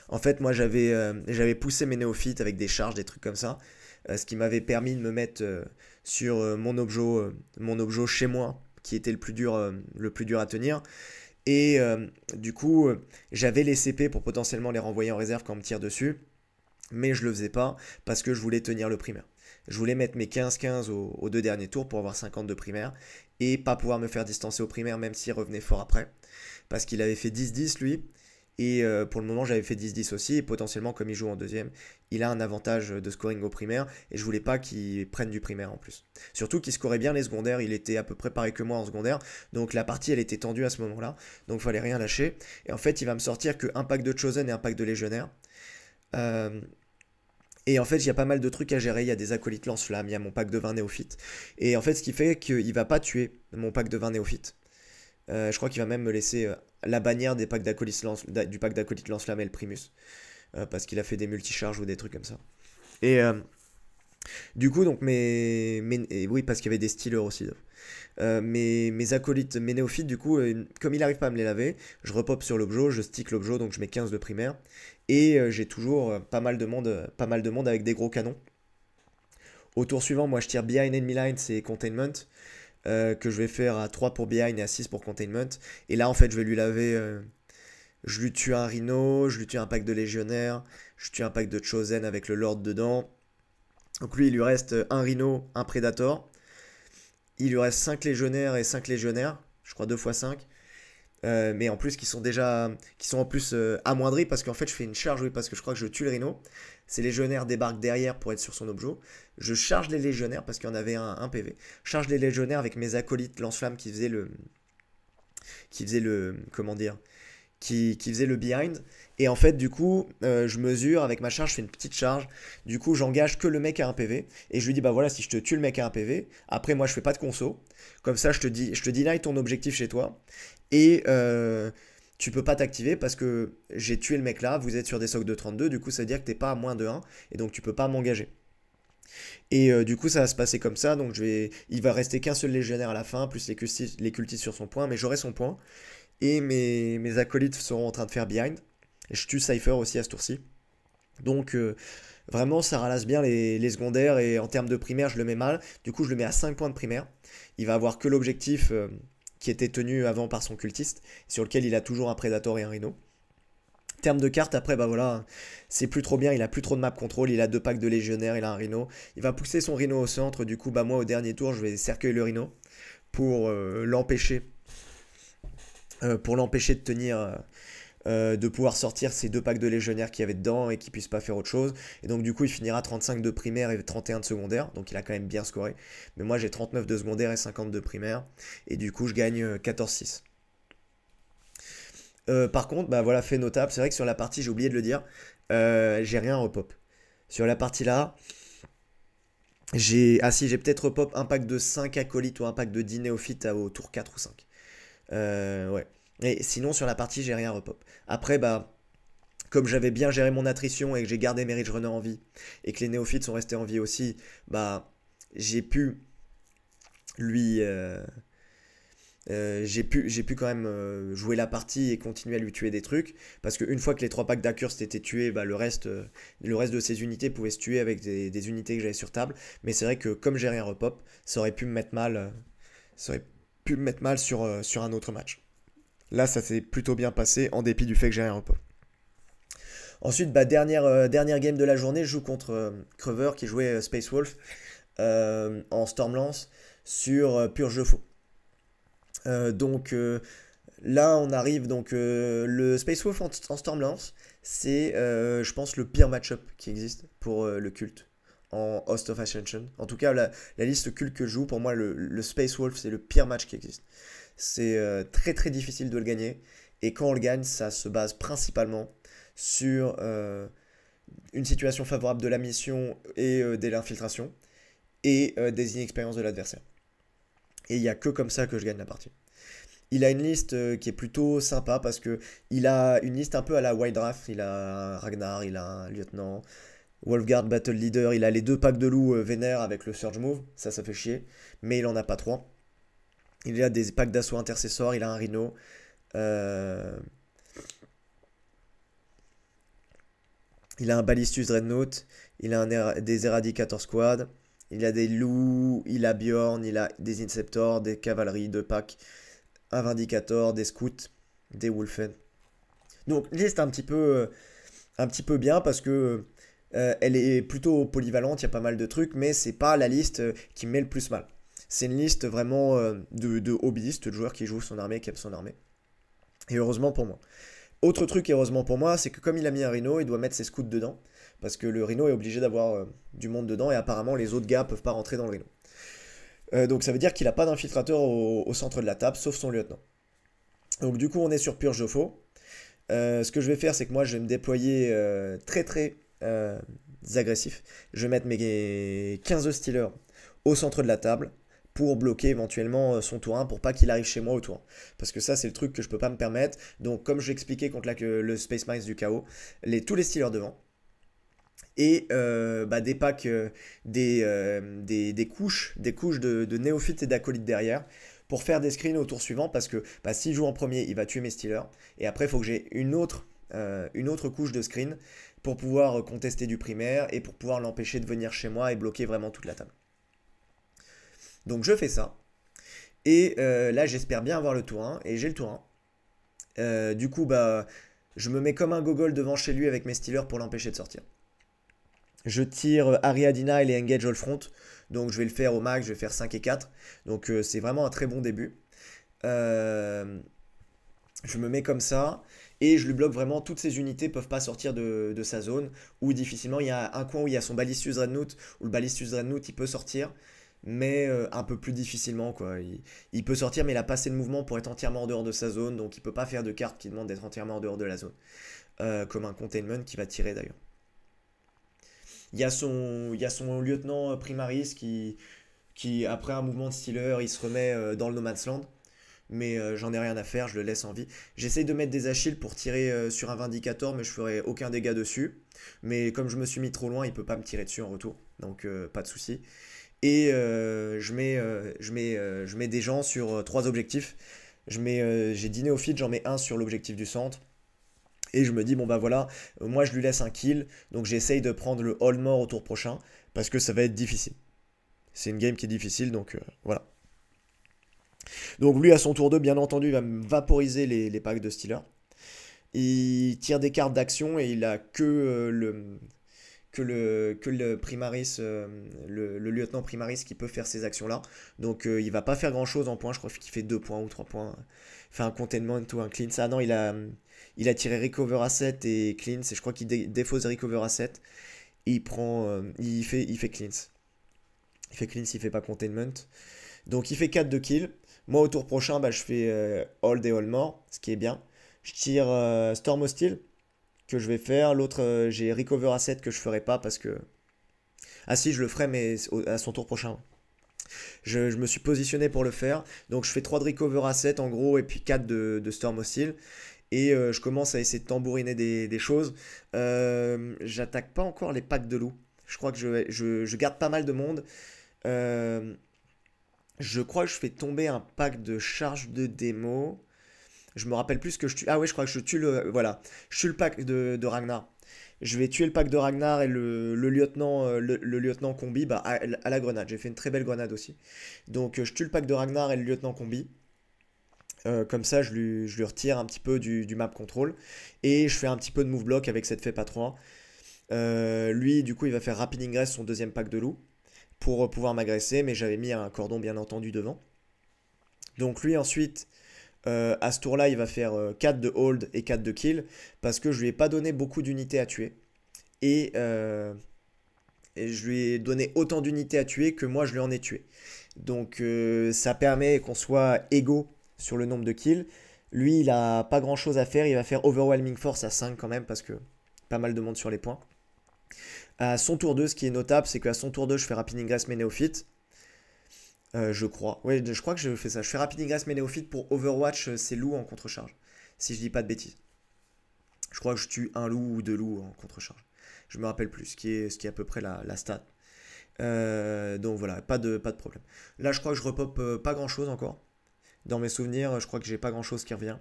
En fait, moi, euh, j'avais, poussé mes néophytes avec des charges, des trucs comme ça, euh, ce qui m'avait permis de me mettre euh, sur mon objet, mon objet chez moi, qui était le plus dur, le plus dur à tenir. Et du coup, j'avais les CP pour potentiellement les renvoyer en réserve quand on me tire dessus, mais je le faisais pas parce que je voulais tenir le primaire. Je voulais mettre mes 15-15 aux, deux derniers tours pour avoir 50 de primaire et pas pouvoir me faire distancer au primaire même s'il revenait fort après. Parce qu'il avait fait 10-10 lui, et euh, pour le moment, j'avais fait 10-10 aussi. Et potentiellement, comme il joue en deuxième, il a un avantage de scoring au primaire. Et je voulais pas qu'il prenne du primaire en plus. Surtout qu'il scorait bien les secondaires. Il était à peu près pareil que moi en secondaire. Donc la partie, elle était tendue à ce moment-là. Donc il fallait rien lâcher. Et en fait, il va me sortir que un pack de Chosen et un pack de Légionnaire. Euh, et en fait, il y a pas mal de trucs à gérer. Il y a des acolytes lance-flammes, il y a mon pack de 20 néophytes. Et en fait, ce qui fait qu'il va pas tuer mon pack de 20 néophytes. Euh, je crois qu'il va même me laisser la bannière du pack d'acolyte lance lamelle Primus. Euh, parce qu'il a fait des multi multicharges ou des trucs comme ça. Et euh, du coup, donc mes. oui, parce qu'il y avait des stealers aussi. Euh, mes, acolytes, mes néophytes, du coup, comme il arrive pas à me les laver, je repop sur l'objo, je stick l'objo, donc je mets 15 de primaire. Et j'ai toujours pas, mal de monde, pas mal de monde avec des gros canons. Au tour suivant, moi je tire Behind Enemy lines et Containment. Euh, que je vais faire à 3 pour behind et à 6 pour containment. Et là, en fait, je vais lui laver. Euh, je lui tue un rhino, je lui tue un pack de légionnaires, je tue un pack de chosen avec le lord dedans. Donc lui, il lui reste euh, un rhino, un Predator. Il lui reste 5 légionnaires et 5 légionnaires, je crois 2 x 5. Euh, mais en plus qui sont déjà qui sont en plus euh, amoindris parce qu'en fait je fais une charge oui parce que je crois que je tue le rhino ces légionnaires débarquent derrière pour être sur son objet je charge les légionnaires parce qu'il y en avait un, un PV charge les légionnaires avec mes acolytes lance-flammes qui faisaient le qui faisait le comment dire qui, qui faisait le behind et en fait du coup euh, je mesure avec ma charge je fais une petite charge du coup j'engage que le mec à un PV et je lui dis bah voilà si je te tue le mec à un PV après moi je fais pas de conso comme ça je te dis je te deny ton objectif chez toi et euh, tu peux pas t'activer parce que j'ai tué le mec là, vous êtes sur des socs de 32, du coup ça veut dire que tu n'es pas à moins de 1, et donc tu peux pas m'engager. Et euh, du coup, ça va se passer comme ça. Donc, je vais... il va rester qu'un seul légionnaire à la fin, plus les cultistes, sur son point, mais j'aurai son point. Et mes, acolytes seront en train de faire behind. Et je tue Cypher aussi à ce tour-ci. Donc, euh, vraiment, ça ralasse bien les, secondaires. Et en termes de primaire, je le mets mal. Du coup, je le mets à 5 points de primaire. Il va avoir que l'objectif qui était tenu avant par son cultiste, sur lequel il a toujours un Predator et un Rhino. Terme de cartes, après, bah voilà, c'est plus trop bien, il a plus trop de map contrôle, il a deux packs de légionnaires, il a un Rhino. Il va pousser son Rhino au centre, du coup, bah moi au dernier tour, je vais cercueiller le Rhino pour euh, l'empêcher. Euh, pour l'empêcher de tenir euh, euh, de pouvoir sortir ces deux packs de légionnaires qu'il y avait dedans et qu'il puissent pas faire autre chose. Et donc du coup, il finira 35 de primaire et 31 de secondaire, donc il a quand même bien scoré. Mais moi, j'ai 39 de secondaire et 50 de primaire, et du coup, je gagne 14-6. Euh, euh, par contre, bah voilà, fait notable. C'est vrai que sur la partie, j'ai oublié de le dire, j'ai rien au pop Sur la partie là, j'ai. Ah si, j'ai peut-être pop un pack de 5 acolytes ou un pack de 10 néophytes au tour 4 ou 5. ouais. Et sinon, sur la partie, j'ai rien repop. Après, bah, comme j'avais bien géré mon attrition et que j'ai gardé mes Ridge Runners en vie, et que les néophytes sont restés en vie aussi, bah, j'ai pu lui. Euh, euh, j'ai pu, quand même euh, jouer la partie et continuer à lui tuer des trucs. Parce qu'une fois que les trois packs d'Akurs étaient tués, bah, le, reste, le reste de ses unités pouvait se tuer avec des, unités que j'avais sur table. Mais c'est vrai que comme j'ai rien repop, ça aurait pu me mettre mal. ça aurait pu me mettre mal sur, sur un autre match. Là, ça s'est plutôt bien passé en dépit du fait que j'ai un repos. Ensuite, bah, dernière, euh, dernière game de la journée, je joue contre euh, Crever qui jouait euh, Space Wolf en Stormlance sur pur jeu faux. donc là, on arrive donc le Space Wolf en, Storm Stormlance, c'est je pense le pire match-up qui existe pour le culte en Host of Ascension. En tout cas, la, liste culte que je joue, pour moi, le Space Wolf, c'est le pire match qui existe. C'est euh, très très difficile de le gagner. Et quand on le gagne, ça se base principalement sur euh, une situation favorable de la mission et euh, de l'infiltration et des inexpériences de l'adversaire. Et il n'y a que comme ça que je gagne la partie. Il a une liste qui est plutôt sympa parce que il a une liste un peu à la Wild Il a un Ragnar, il a un lieutenant, Wolfguard Battle Leader. Il a les deux packs de loups Vénère avec le Surge Move. Ça, ça fait chier. Mais il n'en a pas trois. Il a des packs d'assaut intercesseurs, il a un rhino. Euh, il a un Balistus Dreadnought, il a un, er-, des Eradicator Squad, il a des loups, il a Bjorn, il a des Inceptors, des cavaleries, de packs, un Vindicator, des scouts, des Wolfen. Donc liste un petit peu, euh, un petit peu bien parce que euh, elle est plutôt polyvalente, il y a pas mal de trucs, mais c'est pas la liste qui met le plus mal. C'est une liste vraiment euh, de, hobbyistes, de joueurs qui jouent son armée, qui aiment son armée. Et heureusement pour moi. Autre truc, heureusement pour moi, c'est que comme il a mis un rhino, il doit mettre ses scouts dedans. Parce que le rhino est obligé d'avoir euh, du monde dedans et apparemment les autres gars peuvent pas rentrer dans le rhino. Euh, donc ça veut dire qu'il n'a pas d'infiltrateur au, centre de la table, sauf son lieutenant. Donc du coup, on est sur purge de faux. ce que je vais faire, c'est que moi, je vais me déployer très très agressif. Je vais mettre mes 15 stealers au centre de la table pour bloquer éventuellement euh, son tour 1 pour pas qu'il arrive chez moi au tour Parce que ça, c'est le truc que je peux pas me permettre. Donc, comme j'expliquais contre la, le Space Mines du chaos, les, tous les stealers devant. Et euh, bah, des packs, euh, des, des, couches, des couches de, néophytes et d'acolytes derrière pour faire des screens au tour suivant parce que bah, s'il joue en premier, il va tuer mes stealers, Et après, faut que j'ai une autre, une autre couche de screen pour pouvoir contester du primaire et pour pouvoir l'empêcher de venir chez moi et bloquer vraiment toute la table. Donc je fais ça. Et euh, là, j'espère bien avoir le tour 1. Et j'ai le tour euh, 1. du coup, bah, je me mets comme un gogol devant chez lui avec mes Steelers pour l'empêcher de sortir. Je tire euh, Ariadina et les Engage All Front. Donc je vais le faire au max, je vais faire 5 et 4. Donc c'est vraiment un très bon début. je me mets comme ça. Et je lui bloque vraiment, toutes ses unités peuvent pas sortir de, sa zone. Ou difficilement, il y a un coin où il y a son Ballistus Dreadnought, où le Ballistius Dreadnought il peut sortir mais euh, un peu plus difficilement. Quoi. Il, peut sortir, mais il a passé le de mouvement pour être entièrement en dehors de sa zone, donc il peut pas faire de carte qui demande d'être entièrement en dehors de la zone, euh, comme un containment qui va tirer d'ailleurs. Il y, a son, lieutenant euh, Primaris qui, après un mouvement de Stealer, il se remet dans le No Man's Land. Mais j'en ai rien à faire, je le laisse en vie. J'essaye de mettre des Achilles pour tirer sur un Vindicator, mais je ferai aucun dégât dessus. Mais comme je me suis mis trop loin, il peut pas me tirer dessus en retour. Donc pas de souci et euh, je, mets, euh, je, mets, euh, je mets des gens sur trois objectifs. Je mets, j'ai dîné au feed, j'en mets un sur l'objectif du centre. Et je me dis, bon bah voilà, moi je lui laisse un kill, donc j'essaye de prendre le all mort au tour prochain, parce que ça va être difficile. C'est une game qui est difficile, donc voilà. Donc lui à son tour 2, bien entendu, il va vaporiser les, packs de Stealer. Il tire des cartes d'action et il a que le que le, le primaris, euh, le, lieutenant primaris qui peut faire ces actions-là. Donc euh, il va pas faire grand-chose en points, je crois qu'il fait 2 points ou 3 points. Il fait un containment ou un cleanse. Ah non, il a, il a tiré recover à 7 et cleanse, et je crois qu'il défausse recover à 7. Et il prend, euh, il, fait, il fait cleanse. Il fait cleanse, il fait pas containment. Donc il fait 4 de kill. Moi au tour prochain, bah, je fais hold et hold more ce qui est bien. Je tire Storm Hostile que je vais faire. L'autre, euh, j'ai Recover Asset que je ferai pas parce que. Ah si, je le ferai, mais à son tour prochain. Je, me suis positionné pour le faire. Donc je fais 3 de Recover Asset en gros et puis 4 de, Storm Hostile. Et euh, je commence à essayer de tambouriner des, choses. Euh, j'attaque pas encore les packs de loups. Je crois que je, je, garde pas mal de monde. je crois que je fais tomber un pack de charge de démo. Je me rappelle plus que je tue. Ah ouais, je crois que je tue le. Voilà. Je tue le pack de, Ragnar. Je vais tuer le pack de Ragnar et le, lieutenant, euh, le, lieutenant combi bah, à, la grenade. J'ai fait une très belle grenade aussi. Donc euh, je tue le pack de Ragnar et le lieutenant combi. Euh, comme ça, je lui, lui, retire un petit peu du, map control. Et je fais un petit peu de move block avec cette FEPA 3. lui, du coup, il va faire rapid ingress son deuxième pack de loup pour pouvoir m'agresser. Mais j'avais mis un cordon, bien entendu, devant. Donc lui, ensuite, euh, à ce tour-là, il va faire 4 euh, de hold et 4 de kill parce que je lui ai pas donné beaucoup d'unités à tuer. Euh, et, je lui ai donné autant d'unités à tuer que moi je lui en ai tué. Donc ça permet qu'on soit égaux sur le nombre de kills. Lui, il a pas grand chose à faire. Il va faire Overwhelming Force à 5 quand même parce que pas mal de monde sur les points. À son tour 2, ce qui est notable, c'est qu'à son tour 2, je fais Rapid Ingress mes néophytes. Euh, je crois. Oui, je crois que je fais ça. Je fais Rapid Ingress mais néophytes pour Overwatch, euh, c'est loup en contre-charge. Si je dis pas de bêtises. Je crois que je tue un loup ou deux loups en contrecharge charge Je me rappelle plus, ce qui est, ce qui est à peu près la, la stat. Euh, donc voilà, pas de, pas de problème. Là, je crois que je repop pas grand chose encore. Dans mes souvenirs, je crois que j'ai pas grand chose qui revient.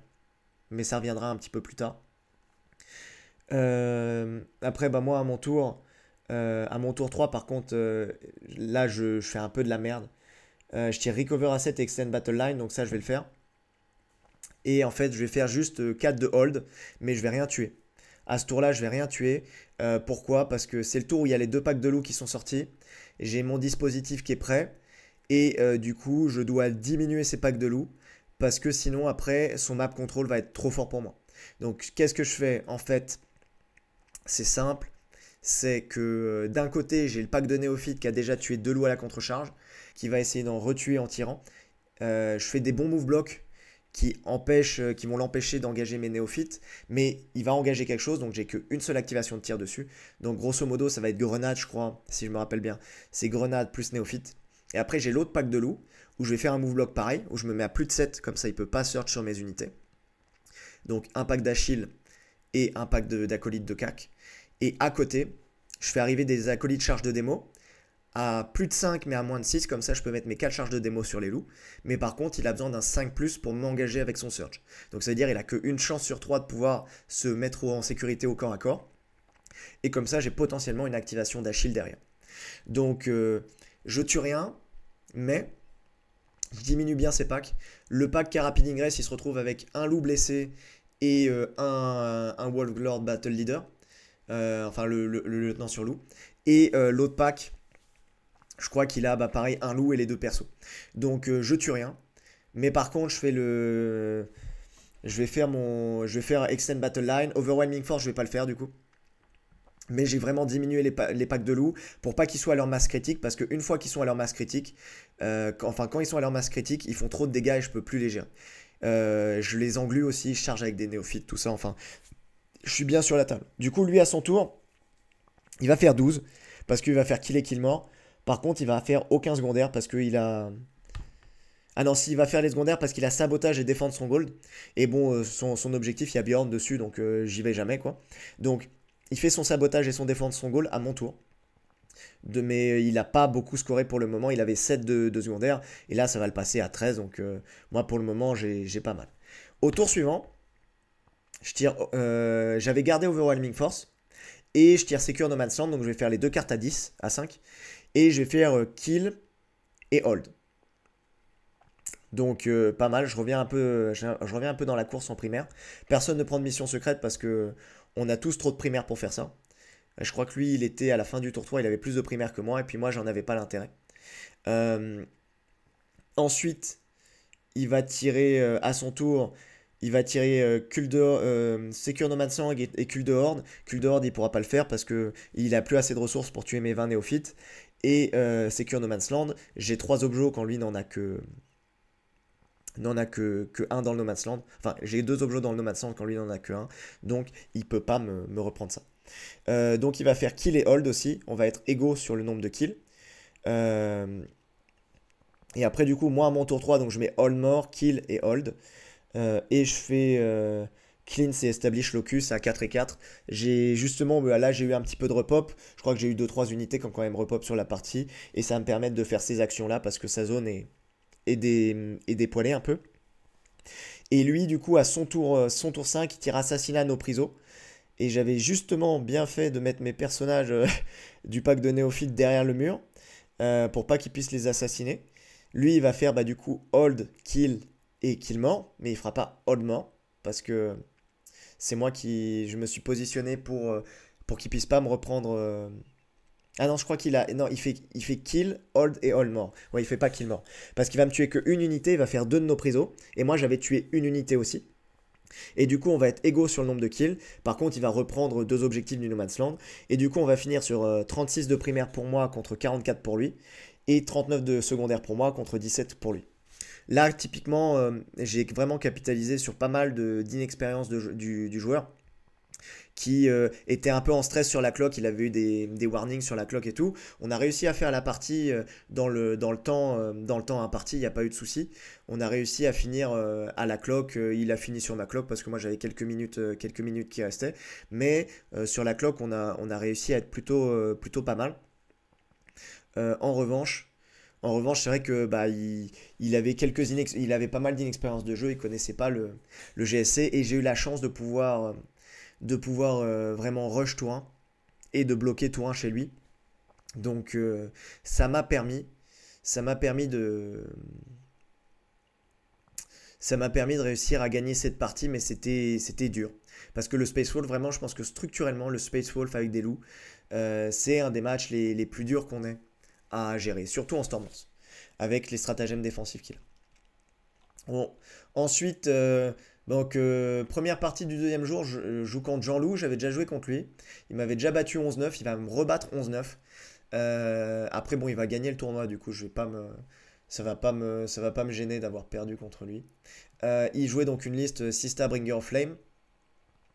Mais ça reviendra un petit peu plus tard. après, bah moi, à mon tour, à mon tour 3, par contre, là, je fais un peu de la merde euh, je tire Recover Asset et Extend Battle Line, donc ça je vais le faire. Et en fait, je vais faire juste 4 euh, de hold, mais je vais rien tuer. À ce tour-là, je vais rien tuer. Euh, pourquoi Parce que c'est le tour où il y a les deux packs de loups qui sont sortis. J'ai mon dispositif qui est prêt. Et du coup, je dois diminuer ces packs de loups. Parce que sinon, après, son map control va être trop fort pour moi. Donc, qu'est-ce que je fais En fait, c'est simple. C'est que d'un côté, j'ai le pack de néophyte qui a déjà tué deux loups à la contrecharge qui va essayer d'en retuer en tirant. Euh, je fais des bons move blocks qui, euh, qui vont l'empêcher d'engager mes néophytes, mais il va engager quelque chose, donc j'ai qu'une seule activation de tir dessus. Donc grosso modo, ça va être grenade, je crois, si je me rappelle bien. C'est grenade plus néophyte. Et après, j'ai l'autre pack de loup, où je vais faire un move block pareil, où je me mets à plus de 7, comme ça il peut pas search sur mes unités. Donc un pack d'Achille et un pack d'acolytes de, de, cac. Et à côté, je fais arriver des acolytes charge de démo, à plus de 5 mais à moins de 6, comme ça je peux mettre mes 4 charges de démo sur les loups. Mais par contre, il a besoin d'un 5 plus pour m'engager avec son Surge. Donc ça veut dire il a qu'une chance sur 3 de pouvoir se mettre en sécurité au corps à corps. Et comme ça, j'ai potentiellement une activation d'Achille derrière. Donc euh, je tue rien, mais je diminue bien ses packs. Le pack Carapid Ingress, il se retrouve avec un loup blessé et euh, un, un Lord Battle Leader. Euh, enfin, le, lieutenant sur loup. Et l'autre pack, je crois qu'il a, bah, pareil, un loup et les deux persos. Donc, euh, je tue rien. Mais par contre, je fais le. Je vais faire mon. Je vais faire Extend Battle Line. Overwhelming Force, je vais pas le faire du coup. Mais j'ai vraiment diminué les, packs de loups pour pas qu'ils soient à leur masse critique. Parce qu'une fois qu'ils sont à leur masse critique, euh, enfin quand ils sont à leur masse critique, ils font trop de dégâts et je peux plus les gérer. Euh, je les englue aussi, je charge avec des néophytes, tout ça. Enfin, je suis bien sur la table. Du coup, lui à son tour, il va faire 12. Parce qu'il va faire kill et kill mort. Par contre, il va faire aucun secondaire parce qu'il a. Ah non, s'il va faire les secondaires parce qu'il a sabotage et défendre son gold. Et bon, euh, son, objectif, il y a Bjorn dessus, donc euh, j'y vais jamais, quoi. Donc, il fait son sabotage et son défendre son goal à mon tour. De, mais il n'a pas beaucoup scoré pour le moment. Il avait 7 de, secondaire Et là, ça va le passer à 13. Donc, euh, moi, pour le moment, j'ai pas mal. Au tour suivant, je tire. J'avais gardé Overwhelming Force. Et je tire Secure No Man's Land. Donc, je vais faire les deux cartes à 10, à 5. Et je vais faire euh, kill et hold. Donc euh, pas mal, je reviens, un peu, je, reviens un peu dans la course en primaire. Personne ne prend de mission secrète parce que on a tous trop de primaires pour faire ça. Euh, je crois que lui, il était à la fin du tour 3, il avait plus de primaires que moi, et puis moi, j'en avais pas l'intérêt. ensuite, il va tirer à son tour, il va tirer Cul de, Secure Nomad Sang et, et Cul de Horde. Cul de Horde, il pourra pas le faire parce qu'il il a plus assez de ressources pour tuer mes 20 néophytes. Et euh, Secure No Man's Land, j'ai trois objets quand lui n'en a que n'en a que, que, dans le No Land. Enfin, j'ai deux objets dans le No Land quand lui n'en a que un. Donc, il peut pas me, reprendre ça. Euh, donc, il va faire kill et hold aussi. On va être égaux sur le nombre de kills. Euh, et après, du coup, moi, à mon tour 3, donc je mets All More, kill et hold. et je fais. Clean s'est Establish Locus à 4 et 4. J'ai justement, bah, là j'ai eu un petit peu de repop. Je crois que j'ai eu 2-3 unités qui ont quand même repop sur la partie. Et ça va me permettre de faire ces actions-là parce que sa zone est, est, dépoilée un peu. Et lui, du coup, à son tour, euh, son tour 5, il tire Assassinat nos Priso. Et j'avais justement bien fait de mettre mes personnages euh, du pack de néophytes derrière le mur euh, pour pas qu'il puisse les assassiner. Lui, il va faire bah, du coup hold, kill et kill mort, mais il fera pas hold mort parce que c'est moi qui je me suis positionné pour, euh, pour qu'il puisse pas me reprendre. Euh, ah non, je crois qu'il a. Non, il fait, il fait kill, hold et hold mort. Ouais, il fait pas kill mort. Parce qu'il va me tuer que une unité, il va faire deux de nos prisos. Et moi, j'avais tué une unité aussi. Et du coup, on va être égaux sur le nombre de kills. Par contre, il va reprendre deux objectifs du No Man's Land. Et du coup, on va finir sur 36 euh, de primaire pour moi contre 44 pour lui. Et 39 de secondaire pour moi contre 17 pour lui. Là, typiquement, euh, j'ai vraiment capitalisé sur pas mal d'inexpérience du, joueur qui euh, était un peu en stress sur la cloque. il avait eu des, warnings sur la cloque et tout. On a réussi à faire la partie euh, dans le, temps, dans le temps imparti, il n'y a pas eu de souci. On a réussi à finir à la cloque. il a fini sur ma cloque parce que moi j'avais quelques minutes, quelques minutes qui restaient. Mais sur la cloque, on a, réussi à être plutôt, pas mal. en revanche, en revanche, c'est vrai que bah, il, avait quelques il avait pas mal d'inexpérience de jeu, il connaissait pas le, le GSC et j'ai eu la chance de pouvoir de pouvoir euh, vraiment rush 1 et de bloquer 1 chez lui. Donc euh, ça m'a permis ça m'a permis de ça m'a permis de réussir à gagner cette partie, mais c'était c'était dur parce que le Space Wolf, vraiment, je pense que structurellement, le Space Wolf avec des loups, euh, c'est un des matchs les, les plus durs qu'on ait à gérer, surtout en stormance avec les stratagèmes défensifs qu'il a. Bon. Ensuite, euh, donc, euh, première partie du deuxième jour, je, joue contre Jean-Loup, j'avais déjà joué contre lui, il m'avait déjà battu 11-9, il va me rebattre 11-9. Euh, après, bon, il va gagner le tournoi, du coup, je vais pas me... Ça va pas me, ça va pas me gêner d'avoir perdu contre lui. il jouait donc une liste Sista Bringer of Flame,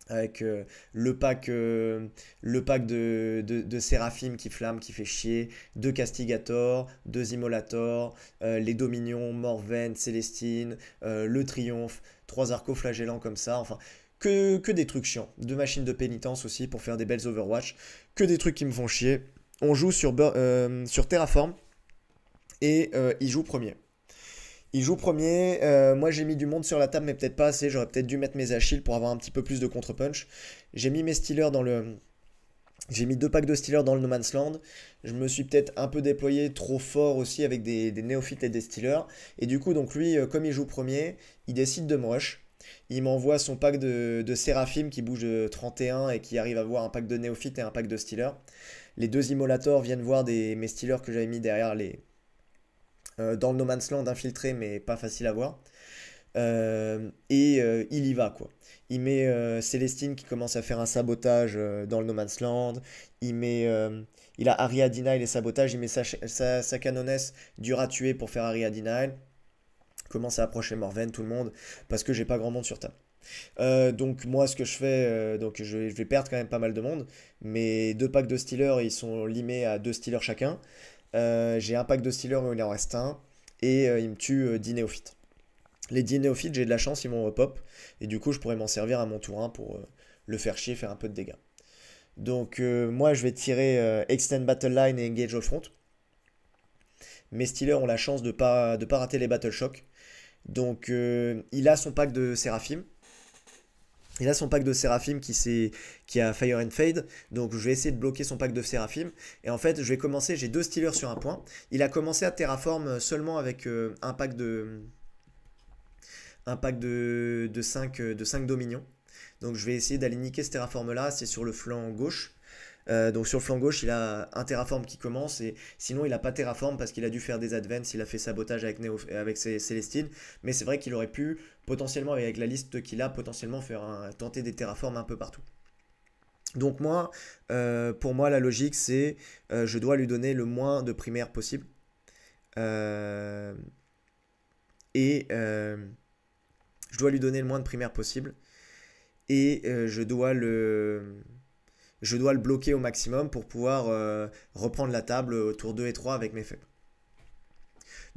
avec euh, le pack, euh, le pack de, de, Séraphim qui flamme, qui fait chier, deux Castigator, deux Immolator, euh, les Dominions, Morven, Célestine, le Triomphe, trois arcos flagellants comme ça, enfin, que, des trucs chiants. Deux machines de pénitence aussi pour faire des belles Overwatch, que des trucs qui me font chier. On joue sur, sur Terraform et il joue premier. Il joue premier. Euh, moi, j'ai mis du monde sur la table, mais peut-être pas assez. J'aurais peut-être dû mettre mes Achilles pour avoir un petit peu plus de contre-punch. J'ai mis mes Steelers dans le. J'ai mis deux packs de Steelers dans le No Man's Land. Je me suis peut-être un peu déployé trop fort aussi avec des, néophytes et des Steelers. Et du coup, donc lui, euh, comme il joue premier, il décide de me rush. Il m'envoie son pack de, de Séraphim qui bouge de 31 et qui arrive à voir un pack de néophytes et un pack de Steelers. Les deux Immolators viennent voir des, mes Steelers que j'avais mis derrière les, euh, dans le No Man's Land infiltré, mais pas facile à voir. Euh, et euh, il y va quoi. Il met Célestine qui commence à faire un sabotage dans le No Man's Land. Il met, il a Ariadina et les sabotages. Il met sa, sa, sa canonesse dure à tuer pour faire Ariadina. Commence à approcher Morven, tout le monde, parce que j'ai pas grand monde sur table. donc moi ce que je fais, donc je, vais perdre quand même pas mal de monde, mes deux packs de Steelers ils sont limés à deux Steelers chacun. Euh, j'ai un pack de Steelers, mais il en reste un. Et euh, il me tue 10 euh, néophytes. Les 10 néophytes, j'ai de la chance, ils vont repop Et du coup, je pourrais m'en servir à mon tour 1 pour le faire chier, faire un peu de dégâts. Donc moi je vais tirer Extend Battle Line et Engage of Front. Mes Steelers ont la chance de ne pas, de pas rater les Battle Shock. Donc il a son pack de Séraphim. Il a son pack de Séraphim qui, qui a Fire and Fade. Donc je vais essayer de bloquer son pack de Seraphim. Et en fait, je vais commencer. J'ai deux Steelers sur un point. Il a commencé à Terraform seulement avec euh, un pack de. Un pack de, 5, de 5 euh, Dominions. Donc je vais essayer d'aller niquer ce Terraform là. C'est sur le flanc gauche. Euh, donc sur le flanc gauche, il a un terraform qui commence et sinon il n'a pas terraform parce qu'il a dû faire des advents il a fait sabotage avec, euh, avec ses Célestine. Mais c'est vrai qu'il aurait pu potentiellement, avec la liste qu'il a, potentiellement faire tenter des terraformes un peu partout. Donc moi, euh, pour moi la logique c'est je dois lui donner le moins de primaires possible. et je dois lui donner le moins de primaires possible. Et je dois le je dois le bloquer au maximum pour pouvoir euh, reprendre la table autour euh, tour 2 et 3 avec mes faibles.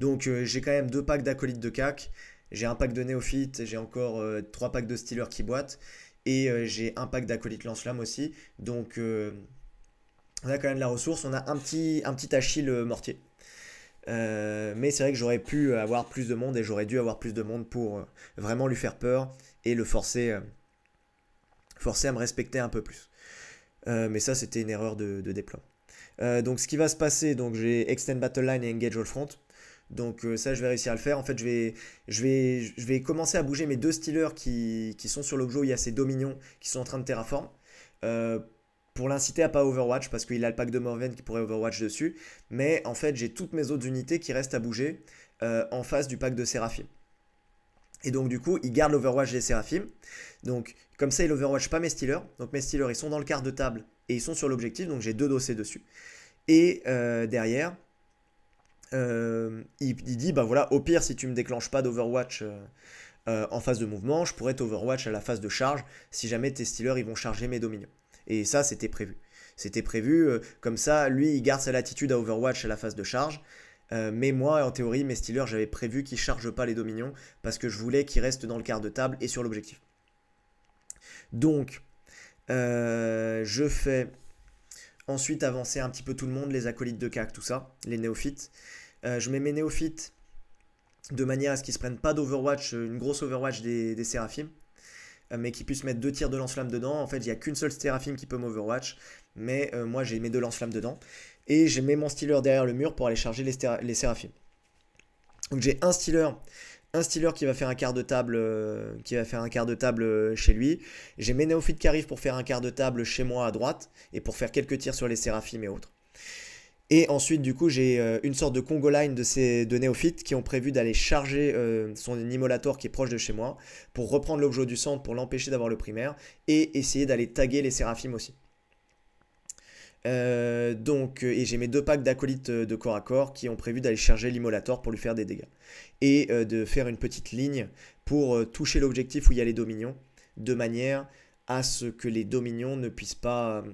Donc euh, j'ai quand même deux packs d'acolytes de CAC, j'ai un pack de néophytes, j'ai encore trois packs de stealer qui boitent, et j'ai un pack d'acolytes lance lame aussi. Donc on a quand même la ressource, on a un petit, un petit Achille mortier. mais c'est vrai que j'aurais pu avoir plus de monde et j'aurais dû avoir plus de monde pour vraiment lui faire peur et le forcer, forcer à me respecter un peu plus. Euh, mais ça, c'était une erreur de, déploiement. Euh, donc ce qui va se passer, donc j'ai Extend Battle Line et Engage All Front. Donc euh, ça, je vais réussir à le faire. En fait, je vais, je vais, je vais commencer à bouger mes deux Steelers qui, sont sur l'objet où il y a ces dominions qui sont en train de terraform. pour l'inciter à pas Overwatch, parce qu'il a le pack de Morven qui pourrait Overwatch dessus. Mais en fait, j'ai toutes mes autres unités qui restent à bouger en face du pack de séraphi et donc du coup, il garde l'Overwatch des Seraphim. Donc comme ça, il Overwatch pas mes Steelers. Donc mes Steelers, ils sont dans le quart de table et ils sont sur l'objectif. Donc j'ai deux dossiers dessus. Et euh, derrière, euh, il, dit, bah voilà, au pire, si tu me déclenches pas d'Overwatch euh, en phase de mouvement, je pourrais Overwatch à la phase de charge si jamais tes Steelers, ils vont charger mes Dominions. Et ça, c'était prévu. C'était prévu, comme ça, lui, il garde sa latitude à Overwatch à la phase de charge. Euh, mais moi, en théorie, mes Steelers, j'avais prévu qu'ils chargent pas les Dominions parce que je voulais qu'ils restent dans le quart de table et sur l'objectif. Donc, euh, je fais ensuite avancer un petit peu tout le monde, les acolytes de CAC, tout ça, les néophytes. Euh, je mets mes néophytes de manière à ce qu'ils se prennent pas d'Overwatch, une grosse Overwatch des, des mais qu'ils puissent mettre deux tirs de lance-flamme dedans. En fait, il n'y a qu'une seule Séraphim qui peut m'Overwatch, mais moi j'ai mes deux lance-flammes dedans et j'ai mis mon stealer derrière le mur pour aller charger les, les Donc j'ai un stealer un qui va faire un quart de table, euh, qui va faire un quart de table euh, chez lui. J'ai mes néophytes qui arrivent pour faire un quart de table chez moi à droite et pour faire quelques tirs sur les séraphimes et autres. Et ensuite, du coup, j'ai euh, une sorte de Congo line de ces de néophytes qui ont prévu d'aller charger son immolator qui est proche de chez moi pour reprendre l'objet du centre pour l'empêcher d'avoir le primaire et essayer d'aller taguer les séraphimes aussi. Euh, donc, euh, et j'ai mes deux packs d'acolytes euh, de corps à corps qui ont prévu d'aller charger l'immolator pour lui faire des dégâts. Et de faire une petite ligne pour toucher l'objectif où il y a les dominions, de manière à ce que les dominions ne puissent pas.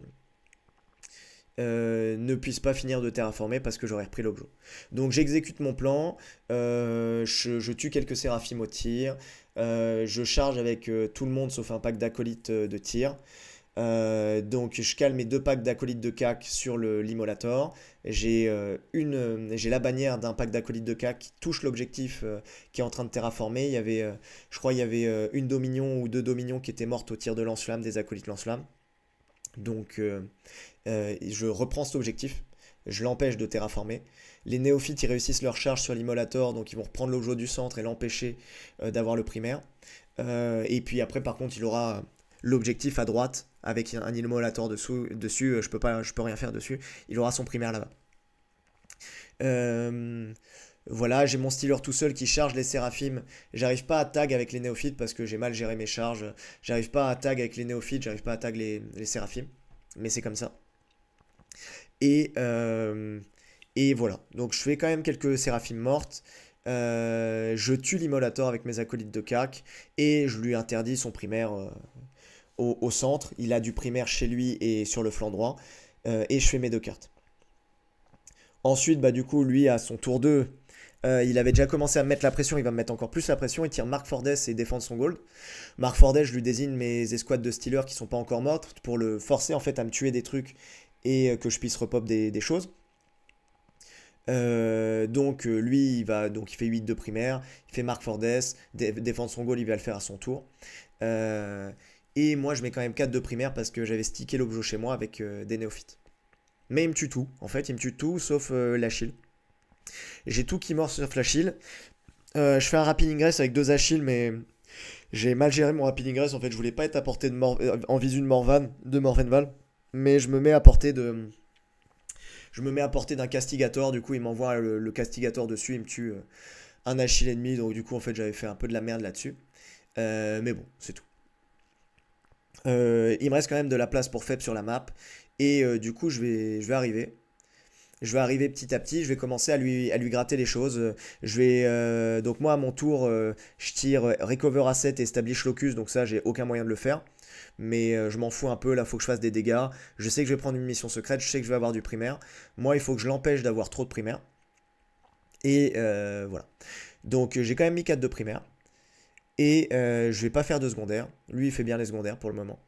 ne puissent pas finir de terraformer parce que j'aurais repris l'objet. Donc j'exécute mon plan, je, tue quelques séraphimes au tir, je charge avec tout le monde sauf un pack d'acolytes de tir. Euh, donc je cale mes deux packs d'acolytes de CAC sur l'immolator. J'ai euh, une, la bannière d'un pack d'acolytes de CAC qui touche l'objectif euh, qui est en train de terraformer. Il y avait, je crois il y avait une dominion ou deux dominions qui étaient mortes au tir de lance-flamme des acolytes lance-flamme. Donc je reprends cet objectif. Je l'empêche de terraformer. Les néophytes, ils réussissent leur charge sur l'immolator, donc ils vont reprendre l'objet du centre et l'empêcher d'avoir le primaire. et puis après, par contre, il aura l'objectif à droite avec un immolator dessous, dessus, euh, je peux pas, je peux rien faire dessus, il aura son primaire là-bas. Euh, voilà, j'ai mon stealer tout seul qui charge les séraphimes. J'arrive pas à tag avec les néophytes parce que j'ai mal géré mes charges. J'arrive pas à tag avec les néophytes, j'arrive pas à tag les, les Mais c'est comme ça. Et, euh, et voilà. Donc je fais quand même quelques Séraphimes mortes. je tue l'immolator avec mes acolytes de cac. Et je lui interdis son primaire au, centre. Il a du primaire chez lui et sur le flanc droit. Euh, et je fais mes deux cartes. Ensuite, bah, du coup, lui, à son tour 2, euh, il avait déjà commencé à me mettre la pression, il va me mettre encore plus la pression, il tire Mark Fordes et défend son gold. Mark Fordes, je lui désigne mes escouades de Steelers qui sont pas encore mortes pour le forcer en fait à me tuer des trucs et euh, que je puisse repop des, choses. donc lui il va donc il fait 8 de primaire, il fait Mark Fordes, défend défendre son goal, il va le faire à son tour. Et moi, je mets quand même 4 de primaire parce que j'avais stické l'objet chez moi avec euh, des néophytes. Mais il me tue tout. En fait, il me tue tout sauf euh, l'Achille. J'ai tout qui mord sauf l'Achille. Euh, je fais un rapid ingress avec deux Achilles, mais j'ai mal géré mon rapid ingress. En fait, je voulais pas être à portée de en visu de Morvan, de Morvenval. Mais je me mets à portée de. Je me mets à portée d'un castigator. Du coup, il m'envoie le, le, castigator dessus. Il me tue un Achille ennemi. Donc, du coup, en fait, j'avais fait un peu de la merde là-dessus. mais bon, c'est tout. Euh, il me reste quand même de la place pour Feb sur la map. Et euh, du coup, je vais, je vais arriver. Je vais arriver petit à petit, je vais commencer à lui, à lui gratter les choses. Je vais euh, donc moi à mon tour, je tire recover asset et establish locus, donc ça j'ai aucun moyen de le faire. Mais je m'en fous un peu, là faut que je fasse des dégâts. Je sais que je vais prendre une mission secrète, je sais que je vais avoir du primaire. Moi il faut que je l'empêche d'avoir trop de primaire. Et voilà. Donc j'ai quand même mis 4 de primaire. Et euh, je vais pas faire de secondaire. Lui, il fait bien les secondaires pour le moment.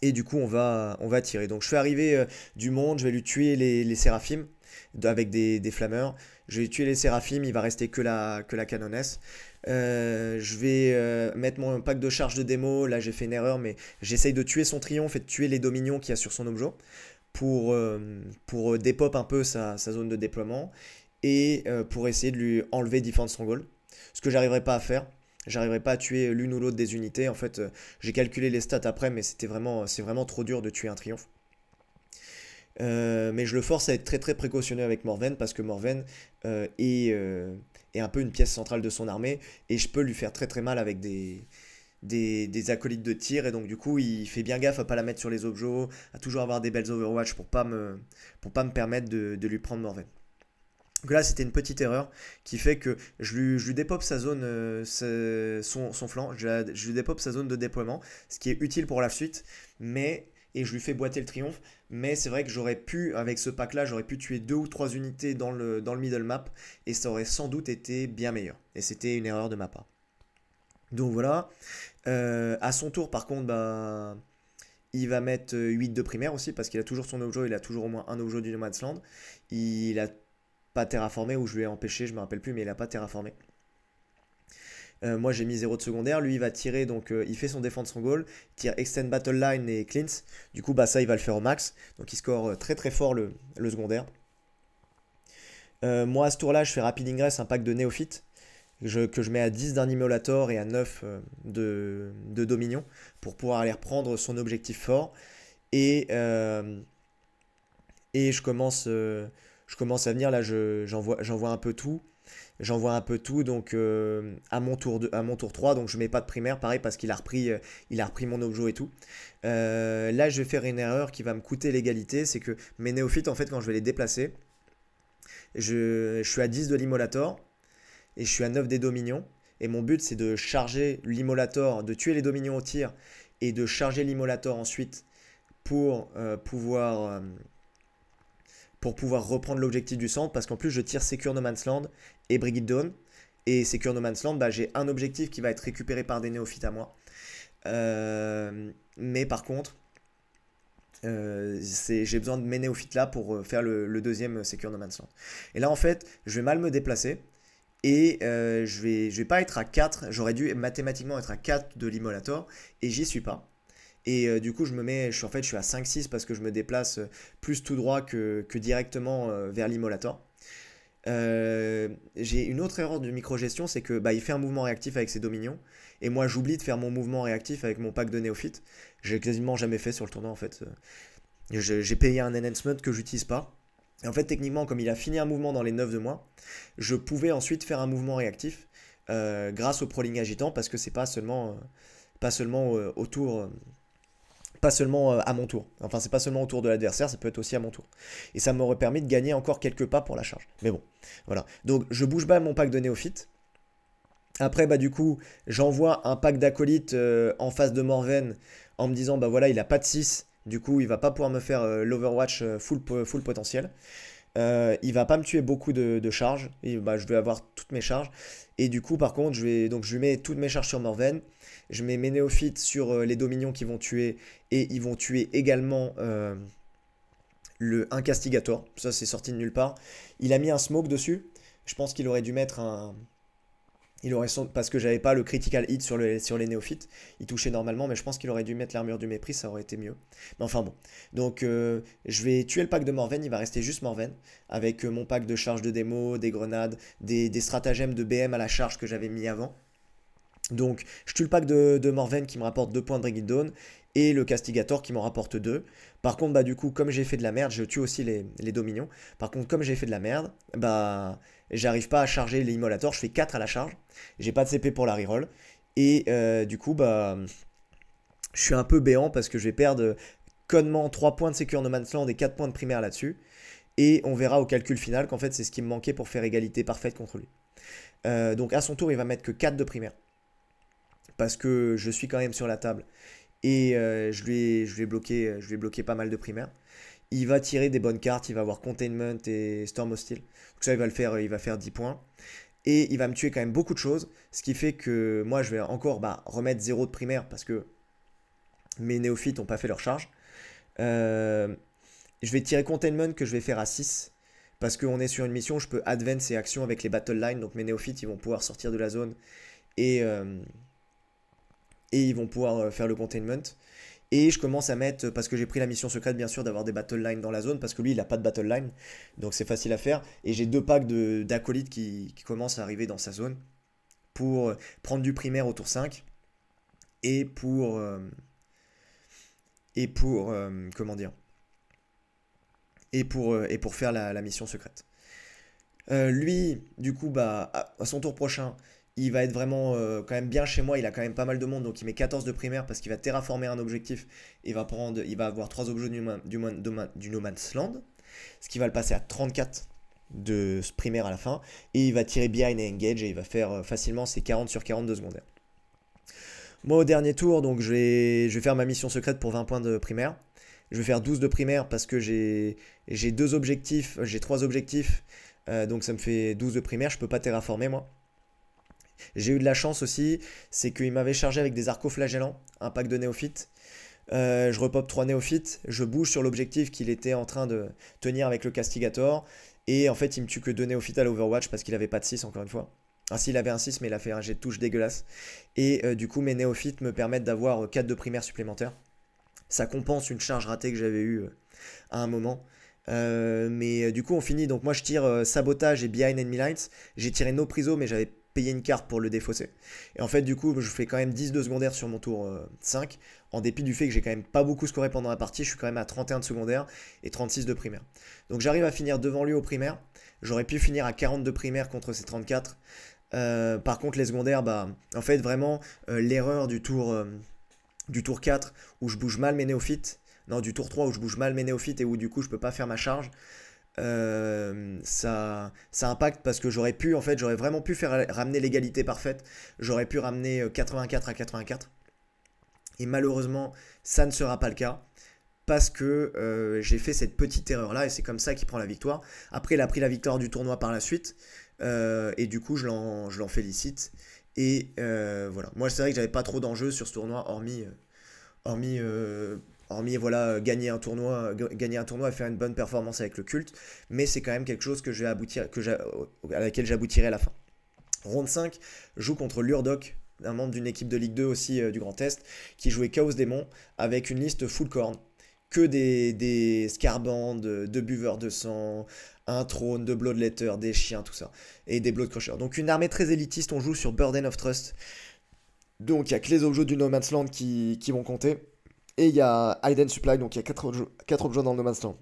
Et du coup, on va, on va tirer. Donc, je suis arrivé euh, du monde, je vais lui tuer les, les séraphimes avec des, flammeurs. Je vais tuer les séraphimes, il va rester que la, que la canonesse. Euh, je vais mettre mon pack de charge de démo. Là, j'ai fait une erreur, mais j'essaye de tuer son triomphe et de tuer les dominions qu'il y a sur son objet pour, pour dépop un peu sa, zone de déploiement et pour essayer de lui enlever Defense Stronghold. Ce que j'arriverai pas à faire j'arriverai pas à tuer l'une ou l'autre des unités. En fait, euh, j'ai calculé les stats après, mais c'était vraiment, c'est vraiment trop dur de tuer un triomphe. Euh, mais je le force à être très très précautionné avec Morven parce que Morven euh, est, un peu une pièce centrale de son armée et je peux lui faire très très mal avec des, des, acolytes de tir et donc du coup il fait bien gaffe à pas la mettre sur les objets, à toujours avoir des belles Overwatch pour pas me, pour pas me permettre de, de lui prendre Morven. Donc là, c'était une petite erreur qui fait que je lui, je dépop sa zone, euh, son, flanc, je, lui dépop sa zone de déploiement, ce qui est utile pour la suite, mais et je lui fais boiter le triomphe. Mais c'est vrai que j'aurais pu, avec ce pack là, j'aurais pu tuer deux ou trois unités dans le, dans le middle map et ça aurait sans doute été bien meilleur. Et c'était une erreur de ma part. Donc voilà. Euh, à son tour, par contre, bah, il va mettre 8 euh, de primaire aussi parce qu'il a toujours son objet, il a toujours au moins un objet du Man's Land. Il a pas terraformé ou je lui ai empêché, je me rappelle plus, mais il a pas terraformé. Euh, moi j'ai mis 0 de secondaire, lui il va tirer donc euh, il fait son défense, son goal, tire extend battle line et cleanse, du coup bah ça il va le faire au max, donc il score euh, très très fort le, secondaire. moi à ce tour là je fais rapid ingress un pack de néophytes que je mets à 10 d'un et à 9 de, dominion pour pouvoir aller reprendre son objectif fort et, et je commence je commence à venir là, j'envoie vois un peu tout. J'envoie un peu tout, donc euh, à, mon tour de, à mon tour 3, donc je mets pas de primaire, pareil, parce qu'il a, repris, euh, il a repris mon objet et tout. Euh, là, je vais faire une erreur qui va me coûter l'égalité, c'est que mes néophytes, en fait, quand je vais les déplacer, je, je suis à 10 de l'immolator, et je suis à 9 des dominions, et mon but, c'est de charger l'immolator, de tuer les dominions au tir, et de charger l'immolator ensuite pour pouvoir pour pouvoir reprendre l'objectif du centre parce qu'en plus je tire Secure No Man's Land et Brigitte Dawn. Et Secure No Man's Land, bah, j'ai un objectif qui va être récupéré par des néophytes à moi. Euh, mais par contre, euh, j'ai besoin de mes néophytes là pour euh, faire le, deuxième Secure No Man's Land. Et là en fait, je vais mal me déplacer. Et je, vais, je vais pas être à 4, j'aurais dû mathématiquement être à 4 de l'immolator, et j'y suis pas. Et euh, du coup, je me mets, je suis, en fait, je suis à 5-6 parce que je me déplace euh, plus tout droit que, directement euh, vers l'immolator. j'ai une autre erreur de micro-gestion, c'est que bah, il fait un mouvement réactif avec ses dominions, et moi j'oublie de faire mon mouvement réactif avec mon pack de néophytes. J'ai quasiment jamais fait sur le tournoi en fait. J'ai payé un enhancement que j'utilise pas. Et en fait, techniquement, comme il a fini un mouvement dans les 9 de moi, je pouvais ensuite faire un mouvement réactif grâce au proling agitant parce que c'est pas seulement, pas seulement autour pas seulement euh, à mon tour. Enfin, c'est pas seulement au tour de l'adversaire, ça peut être aussi à mon tour. Et ça m'aurait permis de gagner encore quelques pas pour la charge. Mais bon, voilà. Donc, je bouge pas mon pack de néophyte. Après, bah du coup, j'envoie un pack d'acolytes euh, en face de Morven en me disant, bah voilà, il a pas de 6, du coup, il va pas pouvoir me faire euh, l'Overwatch full, full potentiel. il va pas me tuer beaucoup de, charges, et, bah, je vais avoir toutes mes charges. Et du coup, par contre, je, vais, donc, je lui mets toutes mes charges sur Morven je mets mes néophytes sur euh, les dominions qui vont tuer, et ils vont tuer également euh, le, incastigator. ça c'est sorti de nulle part. Il a mis un smoke dessus, je pense qu'il aurait dû mettre un... Il aurait parce que j'avais pas le critical hit sur, sur les néophytes, il touchait normalement, mais je pense qu'il aurait dû mettre l'armure du mépris, ça aurait été mieux. Mais enfin bon. Donc euh, je vais tuer le pack de Morven, il va rester juste Morven, avec mon pack de charge de démo, des grenades, des stratagèmes de BM à la charge que j'avais mis avant. Donc, je tue le pack de, Morven qui me rapporte 2 points de Brigid Dawn et le Castigator qui m'en rapporte 2. Par contre, bah du coup, comme j'ai fait de la merde, je tue aussi les, Dominions. Par contre, comme j'ai fait de la merde, bah j'arrive pas à charger les Immolators, je fais 4 à la charge. J'ai pas de CP pour la reroll. Et euh, du coup, bah je suis un peu béant parce que je vais perdre connement 3 points de Secure No Man's Land et 4 points de primaire là-dessus. Et on verra au calcul final qu'en fait, c'est ce qui me manquait pour faire égalité parfaite contre lui. Euh, donc à son tour, il va mettre que 4 de primaire parce que je suis quand même sur la table et euh, euh, je, lui ai, bloqué, pas mal de primaires. Il va tirer des bonnes cartes, il va avoir Containment et Storm Hostile. Donc ça, il va le faire, euh, il va faire 10 points. Et il va me tuer quand même beaucoup de choses, ce qui fait que moi, je vais encore bah, remettre 0 de primaire parce que mes néophytes n'ont pas fait leur charge. je vais tirer Containment que je vais faire à 6. Parce qu'on est sur une mission, où je peux advance et action avec les battle lines. Donc mes néophytes, ils vont pouvoir sortir de la zone et, et ils vont pouvoir euh, faire le containment. Et je commence à mettre, euh, parce que j'ai pris la mission secrète bien sûr d'avoir des battle lines dans la zone, parce que lui il n'a pas de battle line, donc c'est facile à faire. Et j'ai deux packs d'acolytes qui, commencent à arriver dans sa zone pour euh, prendre du primaire au tour 5 et pour. et pour. comment dire et pour, et pour faire la, la mission secrète. lui, du coup, bah, à son tour prochain, il va être vraiment euh, quand même bien chez moi. Il a quand même pas mal de monde, donc il met 14 de primaire parce qu'il va terraformer un objectif. Et il va prendre, il va avoir 3 objets du, du, No Man's Land, ce qui va le passer à 34 de primaire à la fin. Et il va tirer behind et engage et il va faire euh, facilement ses 40 sur 42 secondaires. Moi, au dernier tour, donc je vais, faire ma mission secrète pour 20 points de primaire. Je vais faire 12 de primaire parce que j'ai deux objectifs, j'ai 3 objectifs. Euh, donc ça me fait 12 de primaire, je peux pas terraformer moi. J'ai eu de la chance aussi, c'est qu'il m'avait chargé avec des Flagellants, un pack de néophytes. Euh, je repop 3 néophytes, je bouge sur l'objectif qu'il était en train de tenir avec le Castigator. Et en fait, il me tue que 2 néophytes à l'Overwatch parce qu'il avait pas de 6 encore une fois. Ainsi, il avait un 6, mais il a fait un jet de touche dégueulasse. Et euh, du coup, mes néophytes me permettent d'avoir 4 euh, de primaires supplémentaires. Ça compense une charge ratée que j'avais eue à un moment. mais du coup, on finit. Donc, moi, je tire sabotage et behind enemy Lights. J'ai tiré no priso, mais j'avais une carte pour le défausser. Et en fait, du coup, je fais quand même 10 de secondaires sur mon tour 5, euh, en dépit du fait que j'ai quand même pas beaucoup scoré pendant la partie, je suis quand même à 31 de secondaire et 36 de primaire. Donc j'arrive à finir devant lui au primaire, j'aurais pu finir à 40 de primaire contre ses 34. Euh, par contre, les secondaires, bah, en fait, vraiment, euh, l'erreur du tour, du tour 4 où je bouge mal mes néophytes, non, du tour 3 où je bouge mal mes néophytes et où du coup je peux pas faire ma charge, euh, ça, ça impacte parce que j'aurais pu, en fait, j'aurais vraiment pu faire ramener l'égalité parfaite. J'aurais pu ramener 84 euh, à 84. Et malheureusement, ça ne sera pas le cas parce que euh, j'ai fait cette petite erreur-là et c'est comme ça qu'il prend la victoire. Après, il a pris la victoire du tournoi par la suite et du coup, je l'en félicite. Et voilà, moi c'est vrai que j'avais pas trop d'enjeux sur ce tournoi, hormis, hormis hormis voilà euh, gagner un tournoi, euh, gagner un tournoi et faire une bonne performance avec le culte, mais c'est quand même quelque chose que aboutir, à laquelle j'aboutirai à la fin. Ronde 5 joue contre l'Urdoc, un membre d'une équipe de Ligue 2 aussi euh, du Grand Est, qui jouait Chaos Démon avec une liste full corn. Que des, des scarbandes, de buveurs de sang, un trône, de bloodletter, des chiens, tout ça. Et des blood crushers. Donc une armée très élitiste, on joue sur Burden of Trust. Donc il y a que les objets du No Man's Land qui, qui vont compter. Et il y a Iden Supply, donc il y a 4 autres quatre dans le No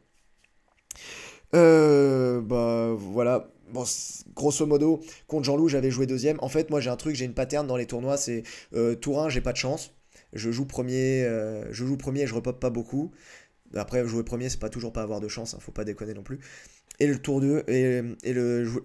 euh, bah voilà. Bon, grosso modo, contre Jean-Loup, j'avais joué deuxième. En fait, moi j'ai un truc, j'ai une pattern dans les tournois, c'est euh, tour 1, j'ai pas de chance. Je joue premier, euh, je joue premier et je repop pas beaucoup. Après, jouer premier, c'est pas toujours pas avoir de chance, hein, faut pas déconner non plus. Et le tour 2, et, le,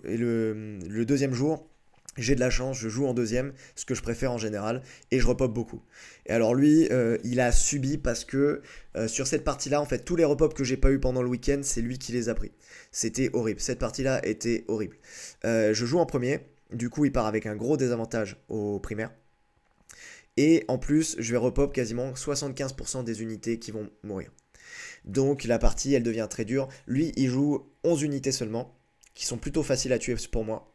et le, le, deuxième jour, j'ai de la chance, je joue en deuxième, ce que je préfère en général, et je repop beaucoup. Et alors lui, euh, il a subi parce que euh, sur cette partie-là, en fait, tous les repops que j'ai pas eu pendant le week-end, c'est lui qui les a pris. C'était horrible. Cette partie-là était horrible. Euh, je joue en premier, du coup, il part avec un gros désavantage au primaire. Et en plus, je vais repop quasiment 75% des unités qui vont mourir. Donc la partie, elle devient très dure. Lui, il joue 11 unités seulement, qui sont plutôt faciles à tuer pour moi.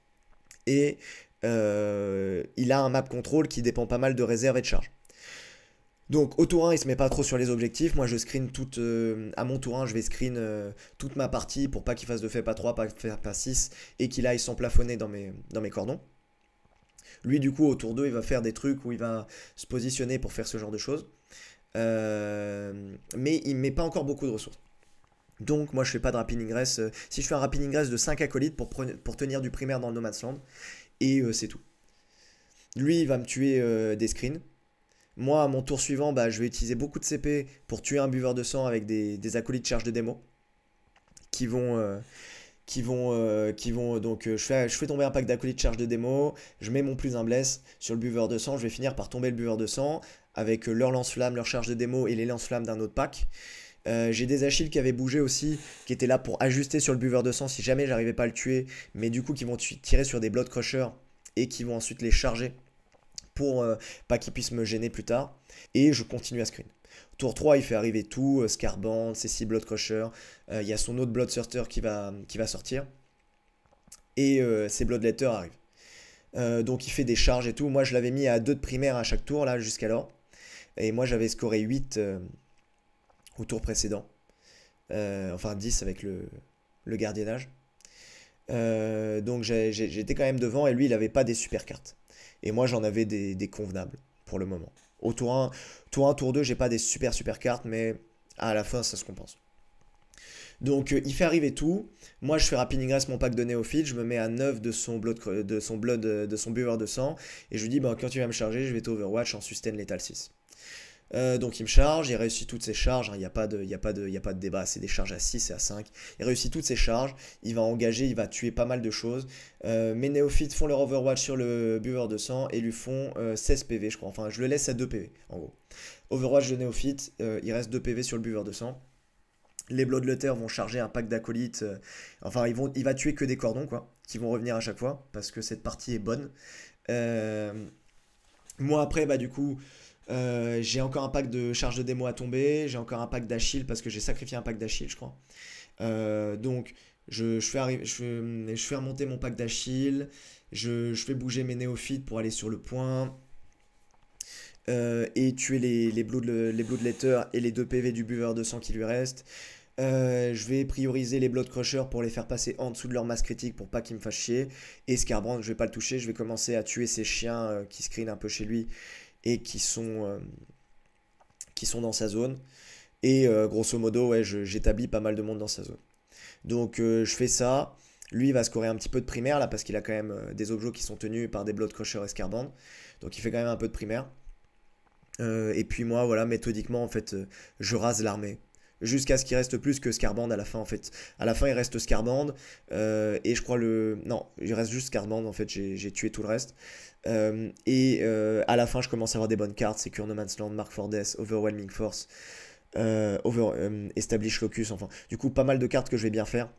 Et euh, il a un map control qui dépend pas mal de réserve et de charge. Donc au tour 1, il se met pas trop sur les objectifs. Moi, je screen toute. Euh, à mon tour 1, je vais screen euh, toute ma partie pour pas qu'il fasse de fait pas 3, pas, pas 6 et qu'il aille sans plafonner dans mes, cordons. Lui, du coup, au tour 2, il va faire des trucs où il va se positionner pour faire ce genre de choses. mais il met pas encore beaucoup de ressources. Donc, moi, je fais pas de rapid ingress. Si je fais un rapid ingress de 5 acolytes pour, tenir du primaire dans le No Land, et euh, c'est tout. Lui, il va me tuer euh, des screens. Moi, à mon tour suivant, bah, je vais utiliser beaucoup de CP pour tuer un buveur de sang avec des, acolytes de charge de démo. Qui vont. Euh, qui vont. qui vont donc, je fais, je, fais, tomber un pack d'acolytes de charge de démo. Je mets mon plus un bless sur le buveur de sang. Je vais finir par tomber le buveur de sang avec leur lance-flamme, leur charge de démo et les lance-flammes d'un autre pack. Euh, j'ai des Achilles qui avaient bougé aussi, qui étaient là pour ajuster sur le buveur de sang si jamais j'arrivais pas à le tuer, mais du coup qui vont tirer sur des Blood Crushers et qui vont ensuite les charger pour euh, pas qu'ils puissent me gêner plus tard. Et je continue à screen. Tour 3, il fait arriver tout, euh, Scarband, ses 6 Blood Crushers, il y a son autre blood qui va, qui va sortir, et ses Bloodletters arrivent. donc il fait des charges et tout. Moi je l'avais mis à 2 de primaire à chaque tour là jusqu'alors. Et moi j'avais scoré 8 au tour précédent. Euh, enfin 10 avec le, le gardiennage. Euh, donc j'étais quand même devant et lui il n'avait pas des super cartes. Et moi j'en avais des, convenables pour le moment. Au tour 1, tour, 1, tour 2, j'ai pas des super super cartes, mais à la fin ça se compense. Donc euh, il fait arriver tout. Moi je fais Rapid Ingress mon pack de néophyte, je me mets à 9 de son blood, de son blood, de son buveur de sang, et je lui dis ben, quand tu vas me charger, je vais t'overwatch en sustain létal 6. Euh, donc il me charge, il réussit toutes ses charges, hein, il n'y a, pas de, a, pas y a pas de débat, c'est des charges à 6 et à 5. Il réussit toutes ses charges, il va engager, il va tuer pas mal de choses. Euh, mes néophytes font leur Overwatch sur le buveur de sang et lui font 16 euh, PV, je crois. Enfin, je le laisse à 2 PV, en gros. Overwatch de néophyte, il reste 2 PV sur le buveur de sang. Les Bloodletters vont charger un pack d'acolytes. enfin, ils vont, il va tuer que des cordons, quoi, qui vont revenir à chaque fois, parce que cette partie est bonne. moi, après, bah du coup euh, j'ai encore un pack de charge de démo à tomber, j'ai encore un pack d'Achille parce que j'ai sacrifié un pack d'Achille, je crois. Euh, donc, je, fais je, remonter mon pack d'Achille, je, fais bouger mes néophytes pour aller sur le point. Euh, et tuer les, les, blood, et les 2 PV du buveur de sang qui lui reste. je vais prioriser les Blood Crushers pour les faire passer en dessous de leur masse critique pour pas qu'ils me fassent chier. Et Scarbrand, je vais pas le toucher, je vais commencer à tuer ces chiens qui screenent un peu chez lui et qui sont, euh, qui sont dans sa zone. Et euh, grosso modo, j'établis pas mal de monde dans sa zone. Donc euh, je fais ça. Lui il va scorer un petit peu de primaire là parce qu'il a quand même des objets qui sont tenus par des Blood Crusher et Scarband. Donc il fait quand même un peu de primaire. et puis moi, voilà, méthodiquement, en fait, je rase l'armée jusqu'à ce qu'il reste plus que Scarband à la fin en fait. À la fin il reste Scarband euh, et je crois le non il reste juste Scarband en fait j'ai tué tout le reste euh, et euh, à la fin je commence à avoir des bonnes cartes c'est Cure No Man's Land, Mark for Overwhelming Force, Over, Establish Locus enfin du coup pas mal de cartes que je vais bien faire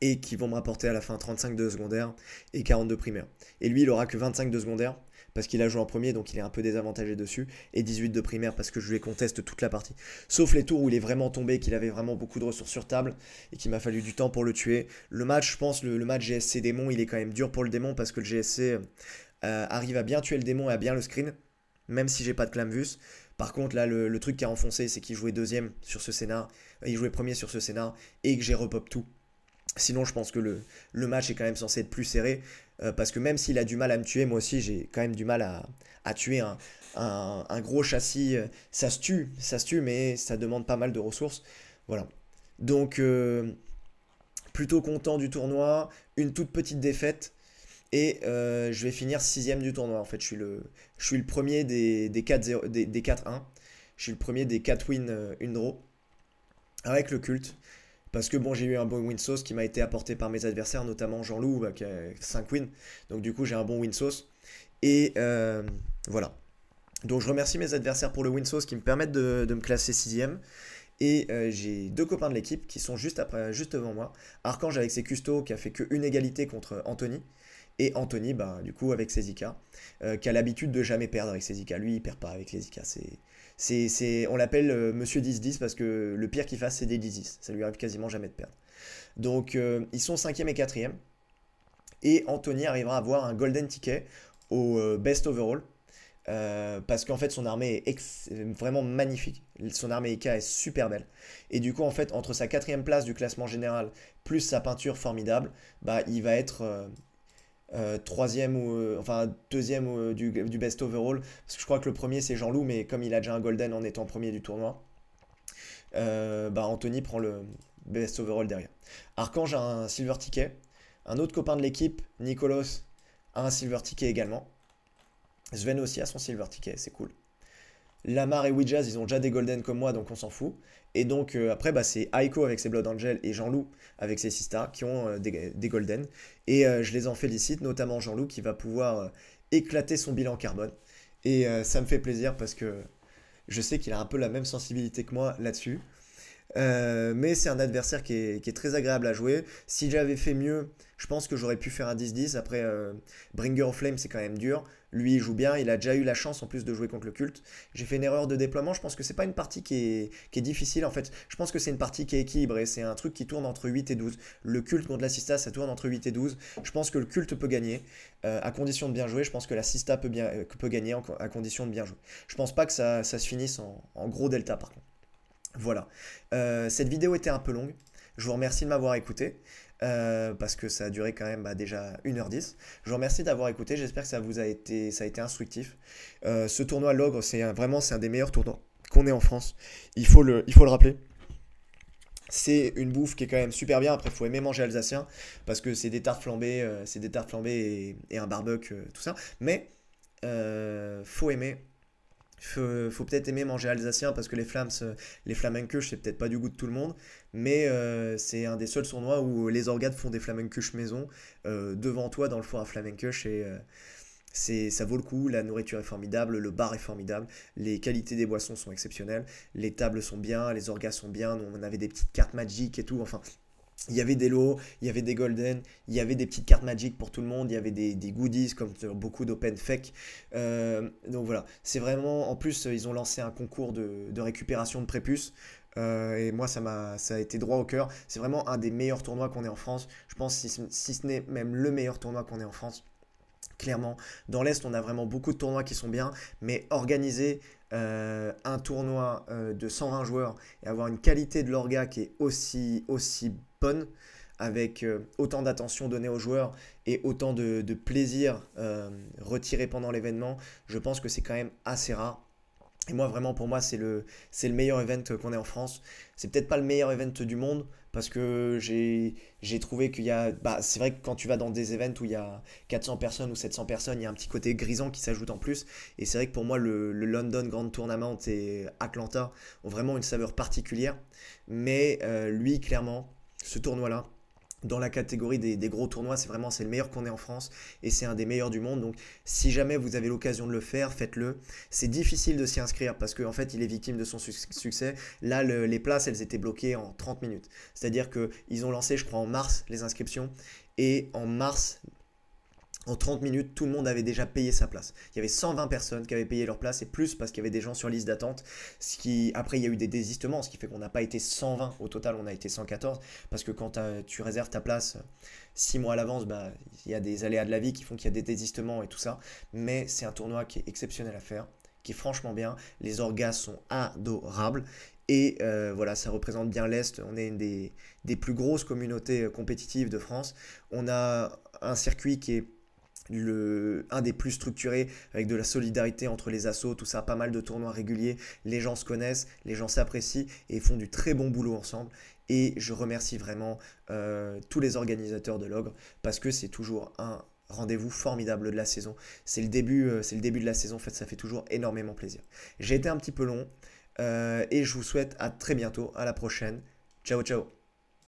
et qui vont me rapporter à la fin 35 de secondaire et 42 primaires. Et lui il aura que 25 de secondaire parce qu'il a joué en premier, donc il est un peu désavantagé dessus, et 18 de primaire parce que je lui conteste toute la partie. Sauf les tours où il est vraiment tombé, qu'il avait vraiment beaucoup de ressources sur table, et qu'il m'a fallu du temps pour le tuer. Le match, je pense, le, match GSC démon, il est quand même dur pour le démon, parce que le GSC euh, arrive à bien tuer le démon et à bien le screen, même si j'ai pas de clamvus. Par contre, là, le, truc qui a enfoncé, c'est qu'il jouait deuxième sur ce scénar, euh, il jouait premier sur ce scénar, et que j'ai repop tout. Sinon, je pense que le, match est quand même censé être plus serré. Euh, parce que même s'il a du mal à me tuer, moi aussi j'ai quand même du mal à, tuer un, gros châssis. Euh, ça se tue, ça se tue, mais ça demande pas mal de ressources. Voilà. Donc, euh, plutôt content du tournoi, une toute petite défaite. Et je vais finir sixième du tournoi. En fait, je suis le, je suis le premier des, des 4-1. je suis le premier des 4 wins une draw. Avec le culte parce que bon, j'ai eu un bon win sauce qui m'a été apporté par mes adversaires, notamment Jean-Loup avec bah, 5 wins. Donc du coup, j'ai un bon win sauce. Et euh, voilà. Donc je remercie mes adversaires pour le win qui me permettent de, me classer 6ème. Et euh, j'ai deux copains de l'équipe qui sont juste, après, juste devant moi. Archange avec ses custos qui a fait qu'une égalité contre Anthony. Et Anthony, bah, du coup, avec ses IK, euh, qui a l'habitude de jamais perdre avec ses IK. Lui, il perd pas avec les IK. C'est c'est, c'est, on l'appelle euh, Monsieur 10-10 parce que le pire qu'il fasse, c'est des 10-10. Ça lui arrive quasiment jamais de perdre. Donc euh, ils sont 5e et 4e. Et Anthony arrivera à avoir un golden ticket au euh, best overall. parce qu'en fait son armée est vraiment magnifique, son armée IK est super belle. Et du coup en fait entre sa quatrième place du classement général plus sa peinture formidable, bah il va être euh, troisième ou euh, enfin deuxième euh, du, best overall parce que je crois que le premier c'est Jean-Loup mais comme il a déjà un golden en étant premier du tournoi bah Anthony prend le best overall derrière Archange a un silver ticket un autre copain de l'équipe Nicolas a un silver ticket également Sven aussi a son silver ticket c'est cool Lamar et Wijaz, ils ont déjà des Golden comme moi, donc on s'en fout. Et donc euh, après, bah, c'est Aiko avec ses Blood Angel et Jean-Loup avec ses stars qui ont euh, des, Golden. Et euh, je les en félicite, notamment Jean-Loup qui va pouvoir éclater son bilan carbone. Et ça me fait plaisir parce que je sais qu'il a un peu la même sensibilité que moi là-dessus. mais c'est un adversaire qui est, qui est, très agréable à jouer. Si j'avais fait mieux, je pense que j'aurais pu faire un 10-10. Après, Bringer of Flame, c'est quand même dur. Lui, il joue bien, il a déjà eu la chance en plus de jouer contre le culte. J'ai fait une erreur de déploiement, je pense que c'est pas une partie qui est, difficile en fait. Je pense que c'est une partie qui est équilibrée, c'est un truc qui tourne entre 8 et 12. Le culte contre l'assista ça tourne entre 8 et 12. Je pense que le culte peut gagner, euh, à condition de bien jouer. Je pense que l'assista peut, euh, peut gagner à condition de bien jouer. Je pense pas que ça, se finisse en, gros delta par contre. Voilà. Euh, cette vidéo était un peu longue. Je vous remercie de m'avoir écouté. Euh, parce que ça a duré quand même bah, déjà 1h10. Je vous remercie d'avoir écouté, j'espère que ça vous a été, ça a été instructif. Euh, ce tournoi Logre, c'est vraiment c'est un des meilleurs tournois qu'on ait en France, il faut le, il faut le rappeler. C'est une bouffe qui est quand même super bien. Après, il faut aimer manger alsacien parce que c'est des tartes flambées, euh, c'est des tartes flambées et, un barbec tout ça. Mais faut aimer faut, faut peut-être aimer manger alsacien parce que les flammes, euh, les c'est peut-être pas du goût de tout le monde, mais euh, c'est un des seuls sournois où les organes font des flamencuches maison euh, devant toi dans le four à flamencuche et ça vaut le coup. La nourriture est formidable, le bar est formidable, les qualités des boissons sont exceptionnelles, les tables sont bien, les orgas sont bien. on avait des petites cartes magiques et tout. Enfin, il y avait des lots, il y avait des golden, il y avait des petites cartes magiques pour tout le monde, il y avait des, goodies comme beaucoup d'open fake. Euh, donc voilà, c'est vraiment. En plus, euh, ils ont lancé un concours de, récupération de prépuces. Euh, et moi, ça m'a, ça a été droit au cœur. C'est vraiment un des meilleurs tournois qu'on ait en France. Je pense si, si ce n'est même le meilleur tournoi qu'on ait en France. Clairement, dans l'Est, on a vraiment beaucoup de tournois qui sont bien, mais organiser un tournoi de 120 joueurs et avoir une qualité de l'orga qui est aussi, aussi avec euh, autant d'attention donnée aux joueurs et autant de, plaisir euh, retiré pendant l'événement, je pense que c'est quand même assez rare. Et moi, vraiment, pour moi, c'est le, meilleur event qu'on ait en France. C'est peut-être pas le meilleur event du monde parce que j'ai, trouvé qu'il y a. Bah, c'est vrai que quand tu vas dans des events où il y a 400 personnes ou 700 personnes, il y a un petit côté grisant qui s'ajoute en plus. Et c'est vrai que pour moi, le, London Grand Tournament et Atlanta ont vraiment une saveur particulière. Mais euh, lui, clairement, ce tournoi-là dans la catégorie des, gros tournois. C'est vraiment c'est le meilleur qu'on ait en France et c'est un des meilleurs du monde. Donc si jamais vous avez l'occasion de le faire, faites-le. C'est difficile de s'y inscrire parce qu'en fait il est victime de son succès. Là les places elles étaient bloquées en 30 minutes. C'est-à-dire qu'ils ont lancé je crois en mars les inscriptions et en mars en 30 minutes, tout le monde avait déjà payé sa place. Il y avait 120 personnes qui avaient payé leur place et plus parce qu'il y avait des gens sur liste d'attente. Ce qui... Après, il y a eu des désistements, ce qui fait qu'on n'a pas été 120. Au total, on a été 114. Parce que quand tu réserves ta place 6 euh, mois à l'avance, bah, il y a des aléas de la vie qui font qu'il y a des désistements et tout ça. Mais c'est un tournoi qui est exceptionnel à faire, qui est franchement bien. Les orgas sont adorables. Et euh, voilà, ça représente bien l'Est. On est une des plus grosses communautés euh, compétitives de France. On a un circuit qui est le, un des plus structurés avec de la solidarité entre les assauts tout ça, pas mal de tournois réguliers, les gens se connaissent, les gens s'apprécient et font du très bon boulot ensemble. Et je remercie vraiment euh, tous les organisateurs de l'Ogre parce que c'est toujours un rendez-vous formidable de la saison. C'est le début, euh, c'est le début de la saison, en fait, ça fait toujours énormément plaisir. J'ai été un petit peu long euh, et je vous souhaite à très bientôt, à la prochaine. Ciao, ciao.